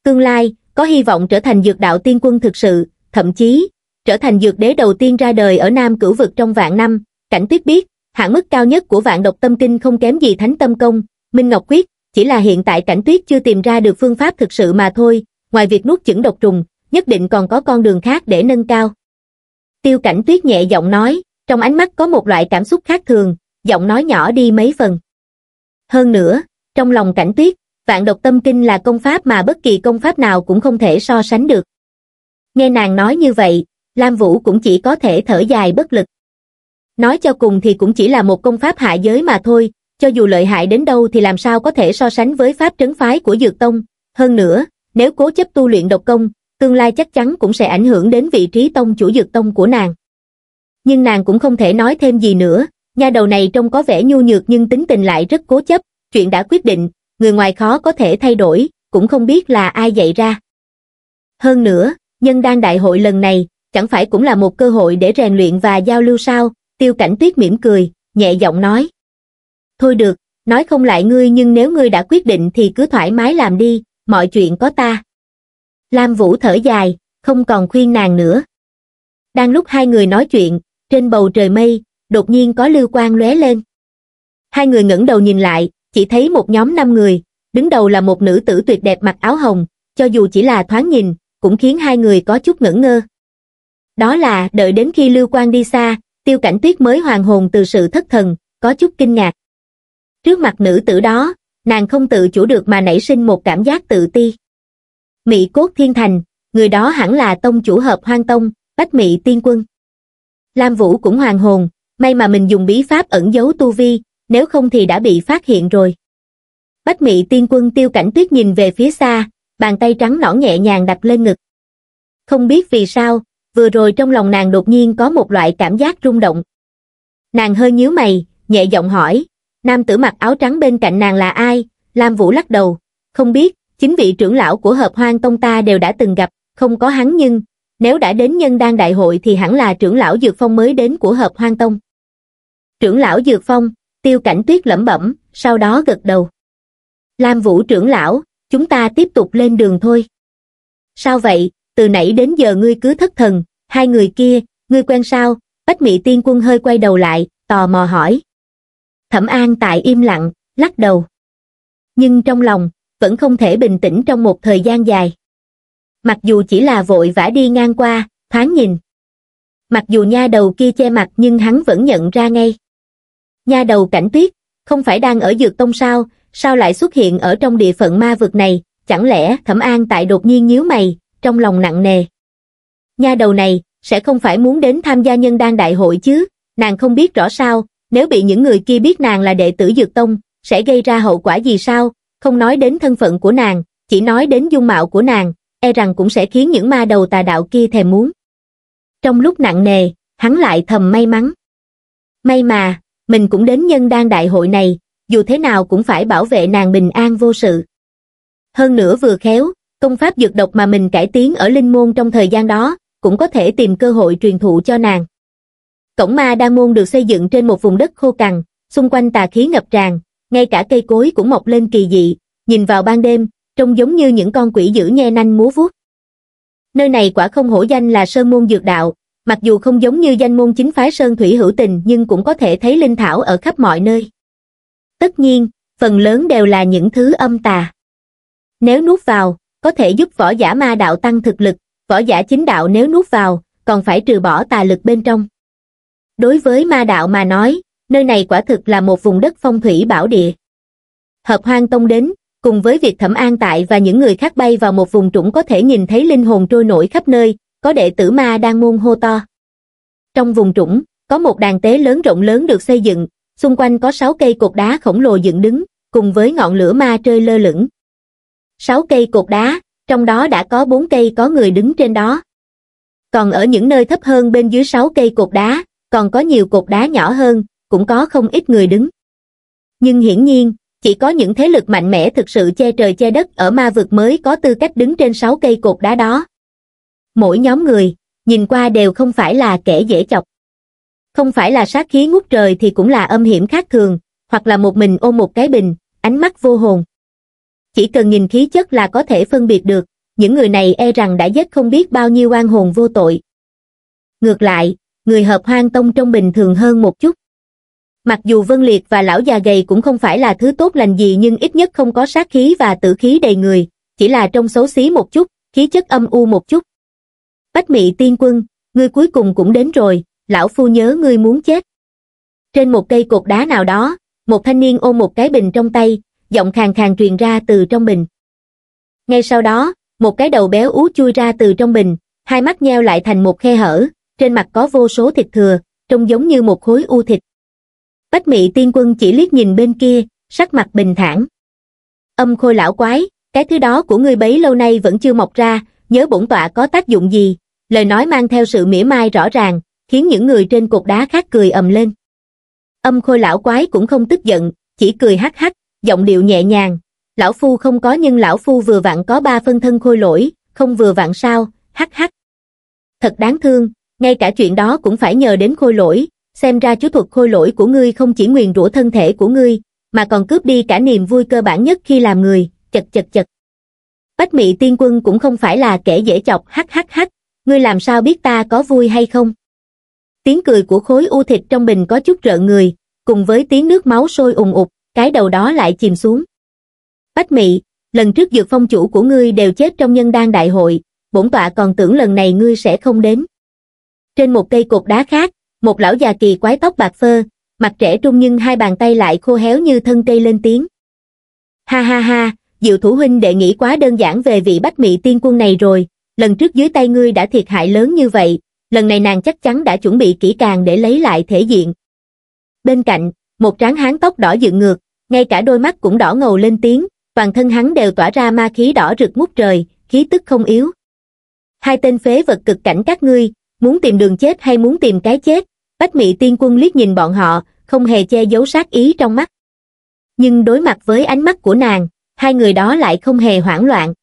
Tương lai, có hy vọng trở thành dược đạo tiên quân thực sự, thậm chí, trở thành dược đế đầu tiên ra đời ở Nam Cửu Vực trong vạn năm, cảnh tuyết biết, hạng mức cao nhất của vạn độc tâm kinh không kém gì thánh tâm công, Minh Ngọc Quyết, chỉ là hiện tại cảnh tuyết chưa tìm ra được phương pháp thực sự mà thôi, ngoài việc nuốt chửng độc trùng, nhất định còn có con đường khác để nâng cao. Tiêu cảnh tuyết nhẹ giọng nói, trong ánh mắt có một loại cảm xúc khác thường, giọng nói nhỏ đi mấy phần. Hơn nữa, trong lòng cảnh tuyết, vạn độc tâm kinh là công pháp mà bất kỳ công pháp nào cũng không thể so sánh được. Nghe nàng nói như vậy, Lam Vũ cũng chỉ có thể thở dài bất lực. Nói cho cùng thì cũng chỉ là một công pháp hạ giới mà thôi, cho dù lợi hại đến đâu thì làm sao có thể so sánh với pháp trấn phái của Dược Tông. Hơn nữa, nếu cố chấp tu luyện độc công, tương lai chắc chắn cũng sẽ ảnh hưởng đến vị trí tông chủ Dược Tông của nàng. Nhưng nàng cũng không thể nói thêm gì nữa, nha đầu này trông có vẻ nhu nhược nhưng tính tình lại rất cố chấp, chuyện đã quyết định, người ngoài khó có thể thay đổi, cũng không biết là ai dạy ra. Hơn nữa, nhân đang đại hội lần này, chẳng phải cũng là một cơ hội để rèn luyện và giao lưu sao, tiêu cảnh tuyết mỉm cười, nhẹ giọng nói. Thôi được, nói không lại ngươi nhưng nếu ngươi đã quyết định thì cứ thoải mái làm đi, mọi chuyện có ta. Lam Vũ thở dài, không còn khuyên nàng nữa. Đang lúc hai người nói chuyện, trên bầu trời mây, đột nhiên có lưu quang lóe lên hai người ngẩng đầu nhìn lại chỉ thấy một nhóm năm người đứng đầu là một nữ tử tuyệt đẹp mặc áo hồng cho dù chỉ là thoáng nhìn cũng khiến hai người có chút ngẩn ngơ đó là đợi đến khi lưu quang đi xa tiêu cảnh tuyết mới hoàn hồn từ sự thất thần có chút kinh ngạc trước mặt nữ tử đó nàng không tự chủ được mà nảy sinh một cảm giác tự ti mỹ cốt thiên thành người đó hẳn là tông chủ hợp hoang tông bách mị tiên quân lam vũ cũng hoàn hồn May mà mình dùng bí pháp ẩn giấu tu vi, nếu không thì đã bị phát hiện rồi. Bách mị tiên quân tiêu cảnh tuyết nhìn về phía xa, bàn tay trắng nõn nhẹ nhàng đặt lên ngực. Không biết vì sao, vừa rồi trong lòng nàng đột nhiên có một loại cảm giác rung động. Nàng hơi nhíu mày, nhẹ giọng hỏi, nam tử mặc áo trắng bên cạnh nàng là ai? Lam Vũ lắc đầu, không biết, chính vị trưởng lão của hợp hoang tông ta đều đã từng gặp, không có hắn nhưng, nếu đã đến nhân đan đại hội thì hẳn là trưởng lão Dược Phong mới đến của hợp hoang tông trưởng lão Dược Phong, tiêu cảnh tuyết lẩm bẩm, sau đó gật đầu. Lam Vũ trưởng lão, chúng ta tiếp tục lên đường thôi. Sao vậy, từ nãy đến giờ ngươi cứ thất thần, hai người kia, ngươi quen sao? Bách Mỹ Tiên Quân hơi quay đầu lại, tò mò hỏi. Thẩm An tại im lặng, lắc đầu. Nhưng trong lòng, vẫn không thể bình tĩnh trong một thời gian dài. Mặc dù chỉ là vội vã đi ngang qua, thoáng nhìn. Mặc dù nha đầu kia che mặt nhưng hắn vẫn nhận ra ngay. Nha đầu cảnh tuyết, không phải đang ở dược tông sao, sao lại xuất hiện ở trong địa phận ma vực này, chẳng lẽ thẩm an tại đột nhiên nhíu mày, trong lòng nặng nề. Nha đầu này, sẽ không phải muốn đến tham gia nhân đan đại hội chứ, nàng không biết rõ sao, nếu bị những người kia biết nàng là đệ tử dược tông, sẽ gây ra hậu quả gì sao, không nói đến thân phận của nàng, chỉ nói đến dung mạo của nàng, e rằng cũng sẽ khiến những ma đầu tà đạo kia thèm muốn. Trong lúc nặng nề, hắn lại thầm may mắn. May mà, mình cũng đến nhân đan đại hội này, dù thế nào cũng phải bảo vệ nàng bình an vô sự. Hơn nữa vừa khéo, công pháp dược độc mà mình cải tiến ở linh môn trong thời gian đó, cũng có thể tìm cơ hội truyền thụ cho nàng. Cổng ma đa môn được xây dựng trên một vùng đất khô cằn, xung quanh tà khí ngập tràn, ngay cả cây cối cũng mọc lên kỳ dị, nhìn vào ban đêm, trông giống như những con quỷ dữ nhe nanh múa vuốt. Nơi này quả không hổ danh là sơn môn dược đạo, mặc dù không giống như danh môn chính phái Sơn Thủy hữu tình nhưng cũng có thể thấy linh thảo ở khắp mọi nơi. Tất nhiên, phần lớn đều là những thứ âm tà. Nếu nuốt vào, có thể giúp võ giả ma đạo tăng thực lực, võ giả chính đạo nếu nuốt vào, còn phải trừ bỏ tà lực bên trong. Đối với ma đạo mà nói, nơi này quả thực là một vùng đất phong thủy bảo địa. Hợp hoang tông đến, cùng với việc thẩm an tại và những người khác bay vào một vùng trũng có thể nhìn thấy linh hồn trôi nổi khắp nơi, có đệ tử ma đang môn hô to. Trong vùng trũng, có một đàn tế lớn rộng lớn được xây dựng, xung quanh có sáu cây cột đá khổng lồ dựng đứng, cùng với ngọn lửa ma trơi lơ lửng. Sáu cây cột đá, trong đó đã có bốn cây có người đứng trên đó. Còn ở những nơi thấp hơn bên dưới sáu cây cột đá, còn có nhiều cột đá nhỏ hơn, cũng có không ít người đứng. Nhưng hiển nhiên, chỉ có những thế lực mạnh mẽ thực sự che trời che đất ở ma vực mới có tư cách đứng trên sáu cây cột đá đó mỗi nhóm người, nhìn qua đều không phải là kẻ dễ chọc. Không phải là sát khí ngút trời thì cũng là âm hiểm khác thường, hoặc là một mình ôm một cái bình, ánh mắt vô hồn. Chỉ cần nhìn khí chất là có thể phân biệt được, những người này e rằng đã giết không biết bao nhiêu oan hồn vô tội. Ngược lại, người hợp hoang tông trong bình thường hơn một chút. Mặc dù Vân Liệt và lão già gầy cũng không phải là thứ tốt lành gì nhưng ít nhất không có sát khí và tử khí đầy người, chỉ là trong xấu xí một chút, khí chất âm u một chút. Bách Mị Tiên Quân, ngươi cuối cùng cũng đến rồi, lão phu nhớ ngươi muốn chết. Trên một cây cột đá nào đó, một thanh niên ôm một cái bình trong tay, giọng khàn khàn truyền ra từ trong bình. Ngay sau đó, một cái đầu béo ú chui ra từ trong bình, hai mắt nheo lại thành một khe hở, trên mặt có vô số thịt thừa, trông giống như một khối u thịt. Bách Mị Tiên Quân chỉ liếc nhìn bên kia, sắc mặt bình thản. Âm khôi lão quái, cái thứ đó của ngươi bấy lâu nay vẫn chưa mọc ra, nhớ bổn tọa có tác dụng gì, lời nói mang theo sự mỉa mai rõ ràng, khiến những người trên cột đá khác cười ầm lên. Âm khôi lão quái cũng không tức giận, chỉ cười hắc hắc, giọng điệu nhẹ nhàng. Lão phu không có nhưng lão phu vừa vặn có ba phân thân khôi lỗi, không vừa vặn sao, hắc hắc. Thật đáng thương, ngay cả chuyện đó cũng phải nhờ đến khôi lỗi, xem ra chú thuật khôi lỗi của ngươi không chỉ nguyền rủa thân thể của ngươi, mà còn cướp đi cả niềm vui cơ bản nhất khi làm người, chật chật chật bách mị tiên quân cũng không phải là kẻ dễ chọc hắc hắc hắc ngươi làm sao biết ta có vui hay không tiếng cười của khối u thịt trong bình có chút rợn người cùng với tiếng nước máu sôi ùng ục cái đầu đó lại chìm xuống bách mị lần trước dược phong chủ của ngươi đều chết trong nhân đan đại hội bổn tọa còn tưởng lần này ngươi sẽ không đến trên một cây cột đá khác một lão già kỳ quái tóc bạc phơ mặt trẻ trung nhưng hai bàn tay lại khô héo như thân cây lên tiếng ha ha ha Diệu Thủ Huynh đệ nghĩ quá đơn giản về vị bách mị tiên quân này rồi, lần trước dưới tay ngươi đã thiệt hại lớn như vậy, lần này nàng chắc chắn đã chuẩn bị kỹ càng để lấy lại thể diện. Bên cạnh, một tráng hán tóc đỏ dựng ngược, ngay cả đôi mắt cũng đỏ ngầu lên tiếng, toàn thân hắn đều tỏa ra ma khí đỏ rực ngút trời, khí tức không yếu. Hai tên phế vật cực cảnh các ngươi, muốn tìm đường chết hay muốn tìm cái chết, bách mị tiên quân liếc nhìn bọn họ, không hề che giấu sát ý trong mắt. Nhưng đối mặt với ánh mắt của nàng, hai người đó lại không hề hoảng loạn.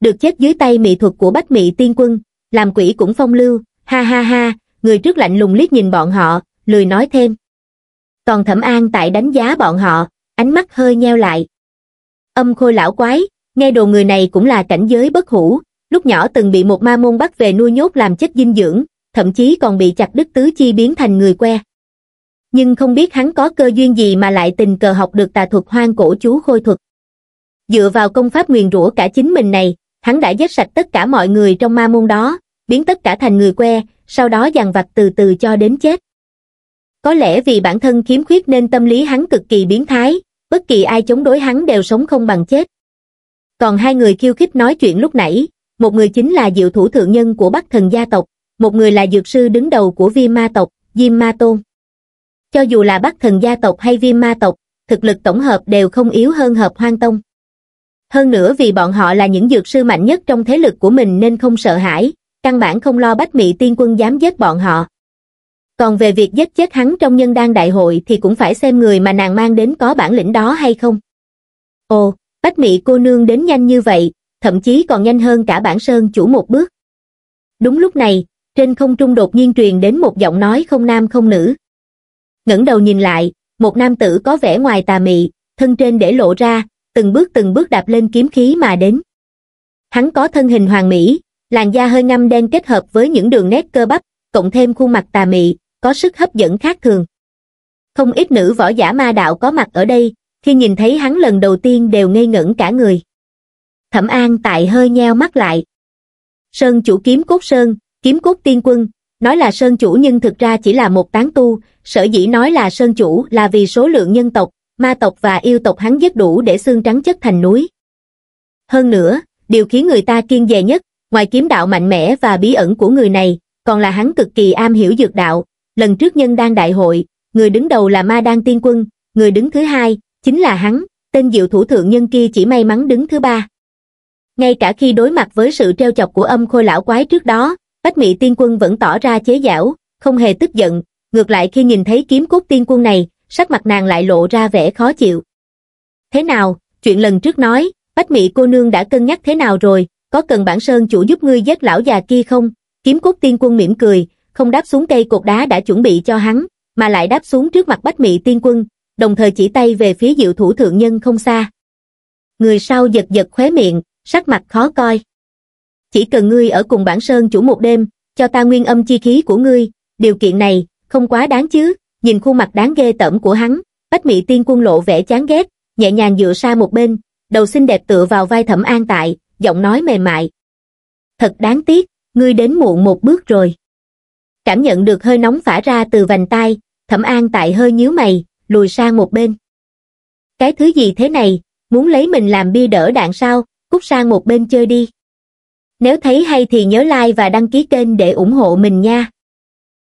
Được chết dưới tay mị thuật của bách mị tiên quân, làm quỷ cũng phong lưu, ha ha ha, người trước lạnh lùng liếc nhìn bọn họ, lười nói thêm. Còn thẩm an tại đánh giá bọn họ, ánh mắt hơi nheo lại. Âm khôi lão quái, nghe đồ người này cũng là cảnh giới bất hủ, lúc nhỏ từng bị một ma môn bắt về nuôi nhốt làm chất dinh dưỡng, thậm chí còn bị chặt đứt tứ chi biến thành người que. Nhưng không biết hắn có cơ duyên gì mà lại tình cờ học được tà thuật hoang cổ chú khôi thuật dựa vào công pháp nguyền rủa cả chính mình này, hắn đã giết sạch tất cả mọi người trong ma môn đó, biến tất cả thành người que, sau đó dằn vặt từ từ cho đến chết. Có lẽ vì bản thân khiếm khuyết nên tâm lý hắn cực kỳ biến thái, bất kỳ ai chống đối hắn đều sống không bằng chết. Còn hai người khiêu khích nói chuyện lúc nãy, một người chính là diệu thủ thượng nhân của Bắc thần gia tộc, một người là dược sư đứng đầu của viêm ma tộc, Diêm Ma Tôn. Cho dù là Bắc thần gia tộc hay viêm ma tộc, thực lực tổng hợp đều không yếu hơn hợp hoang tông hơn nữa vì bọn họ là những dược sư mạnh nhất trong thế lực của mình nên không sợ hãi, căn bản không lo bách mị tiên quân dám giết bọn họ. Còn về việc giết chết hắn trong nhân đan đại hội thì cũng phải xem người mà nàng mang đến có bản lĩnh đó hay không. Ồ, bách mị cô nương đến nhanh như vậy, thậm chí còn nhanh hơn cả bản sơn chủ một bước. Đúng lúc này, trên không trung đột nhiên truyền đến một giọng nói không nam không nữ. ngẩng đầu nhìn lại, một nam tử có vẻ ngoài tà mị, thân trên để lộ ra, từng bước từng bước đạp lên kiếm khí mà đến. Hắn có thân hình hoàng mỹ, làn da hơi ngăm đen kết hợp với những đường nét cơ bắp, cộng thêm khuôn mặt tà mị, có sức hấp dẫn khác thường. Không ít nữ võ giả ma đạo có mặt ở đây, khi nhìn thấy hắn lần đầu tiên đều ngây ngẩn cả người. Thẩm An tại hơi nheo mắt lại. Sơn chủ kiếm cốt sơn, kiếm cốt tiên quân, nói là sơn chủ nhưng thực ra chỉ là một tán tu, sở dĩ nói là sơn chủ là vì số lượng nhân tộc, ma tộc và yêu tộc hắn giết đủ để xương trắng chất thành núi. Hơn nữa, điều khiến người ta kiên dè nhất, ngoài kiếm đạo mạnh mẽ và bí ẩn của người này, còn là hắn cực kỳ am hiểu dược đạo. Lần trước nhân đang đại hội, người đứng đầu là ma đan tiên quân, người đứng thứ hai, chính là hắn, tên diệu thủ thượng nhân kia chỉ may mắn đứng thứ ba. Ngay cả khi đối mặt với sự treo chọc của âm khôi lão quái trước đó, bách mị tiên quân vẫn tỏ ra chế giảo, không hề tức giận, ngược lại khi nhìn thấy kiếm cốt tiên quân này, sắc mặt nàng lại lộ ra vẻ khó chịu. Thế nào, chuyện lần trước nói, bách mị cô nương đã cân nhắc thế nào rồi, có cần bản sơn chủ giúp ngươi giết lão già kia không? Kiếm cốt tiên quân mỉm cười, không đáp xuống cây cột đá đã chuẩn bị cho hắn, mà lại đáp xuống trước mặt bách mị tiên quân, đồng thời chỉ tay về phía diệu thủ thượng nhân không xa. Người sau giật giật khóe miệng, sắc mặt khó coi. Chỉ cần ngươi ở cùng bản sơn chủ một đêm, cho ta nguyên âm chi khí của ngươi, điều kiện này, không quá đáng chứ, nhìn khuôn mặt đáng ghê tởm của hắn, bách mị tiên quân lộ vẻ chán ghét, nhẹ nhàng dựa xa một bên, đầu xinh đẹp tựa vào vai thẩm an tại, giọng nói mềm mại. Thật đáng tiếc, ngươi đến muộn một bước rồi. Cảm nhận được hơi nóng phả ra từ vành tai, thẩm an tại hơi nhíu mày, lùi sang một bên. Cái thứ gì thế này, muốn lấy mình làm bia đỡ đạn sao, cút sang một bên chơi đi. Nếu thấy hay thì nhớ like và đăng ký kênh để ủng hộ mình nha.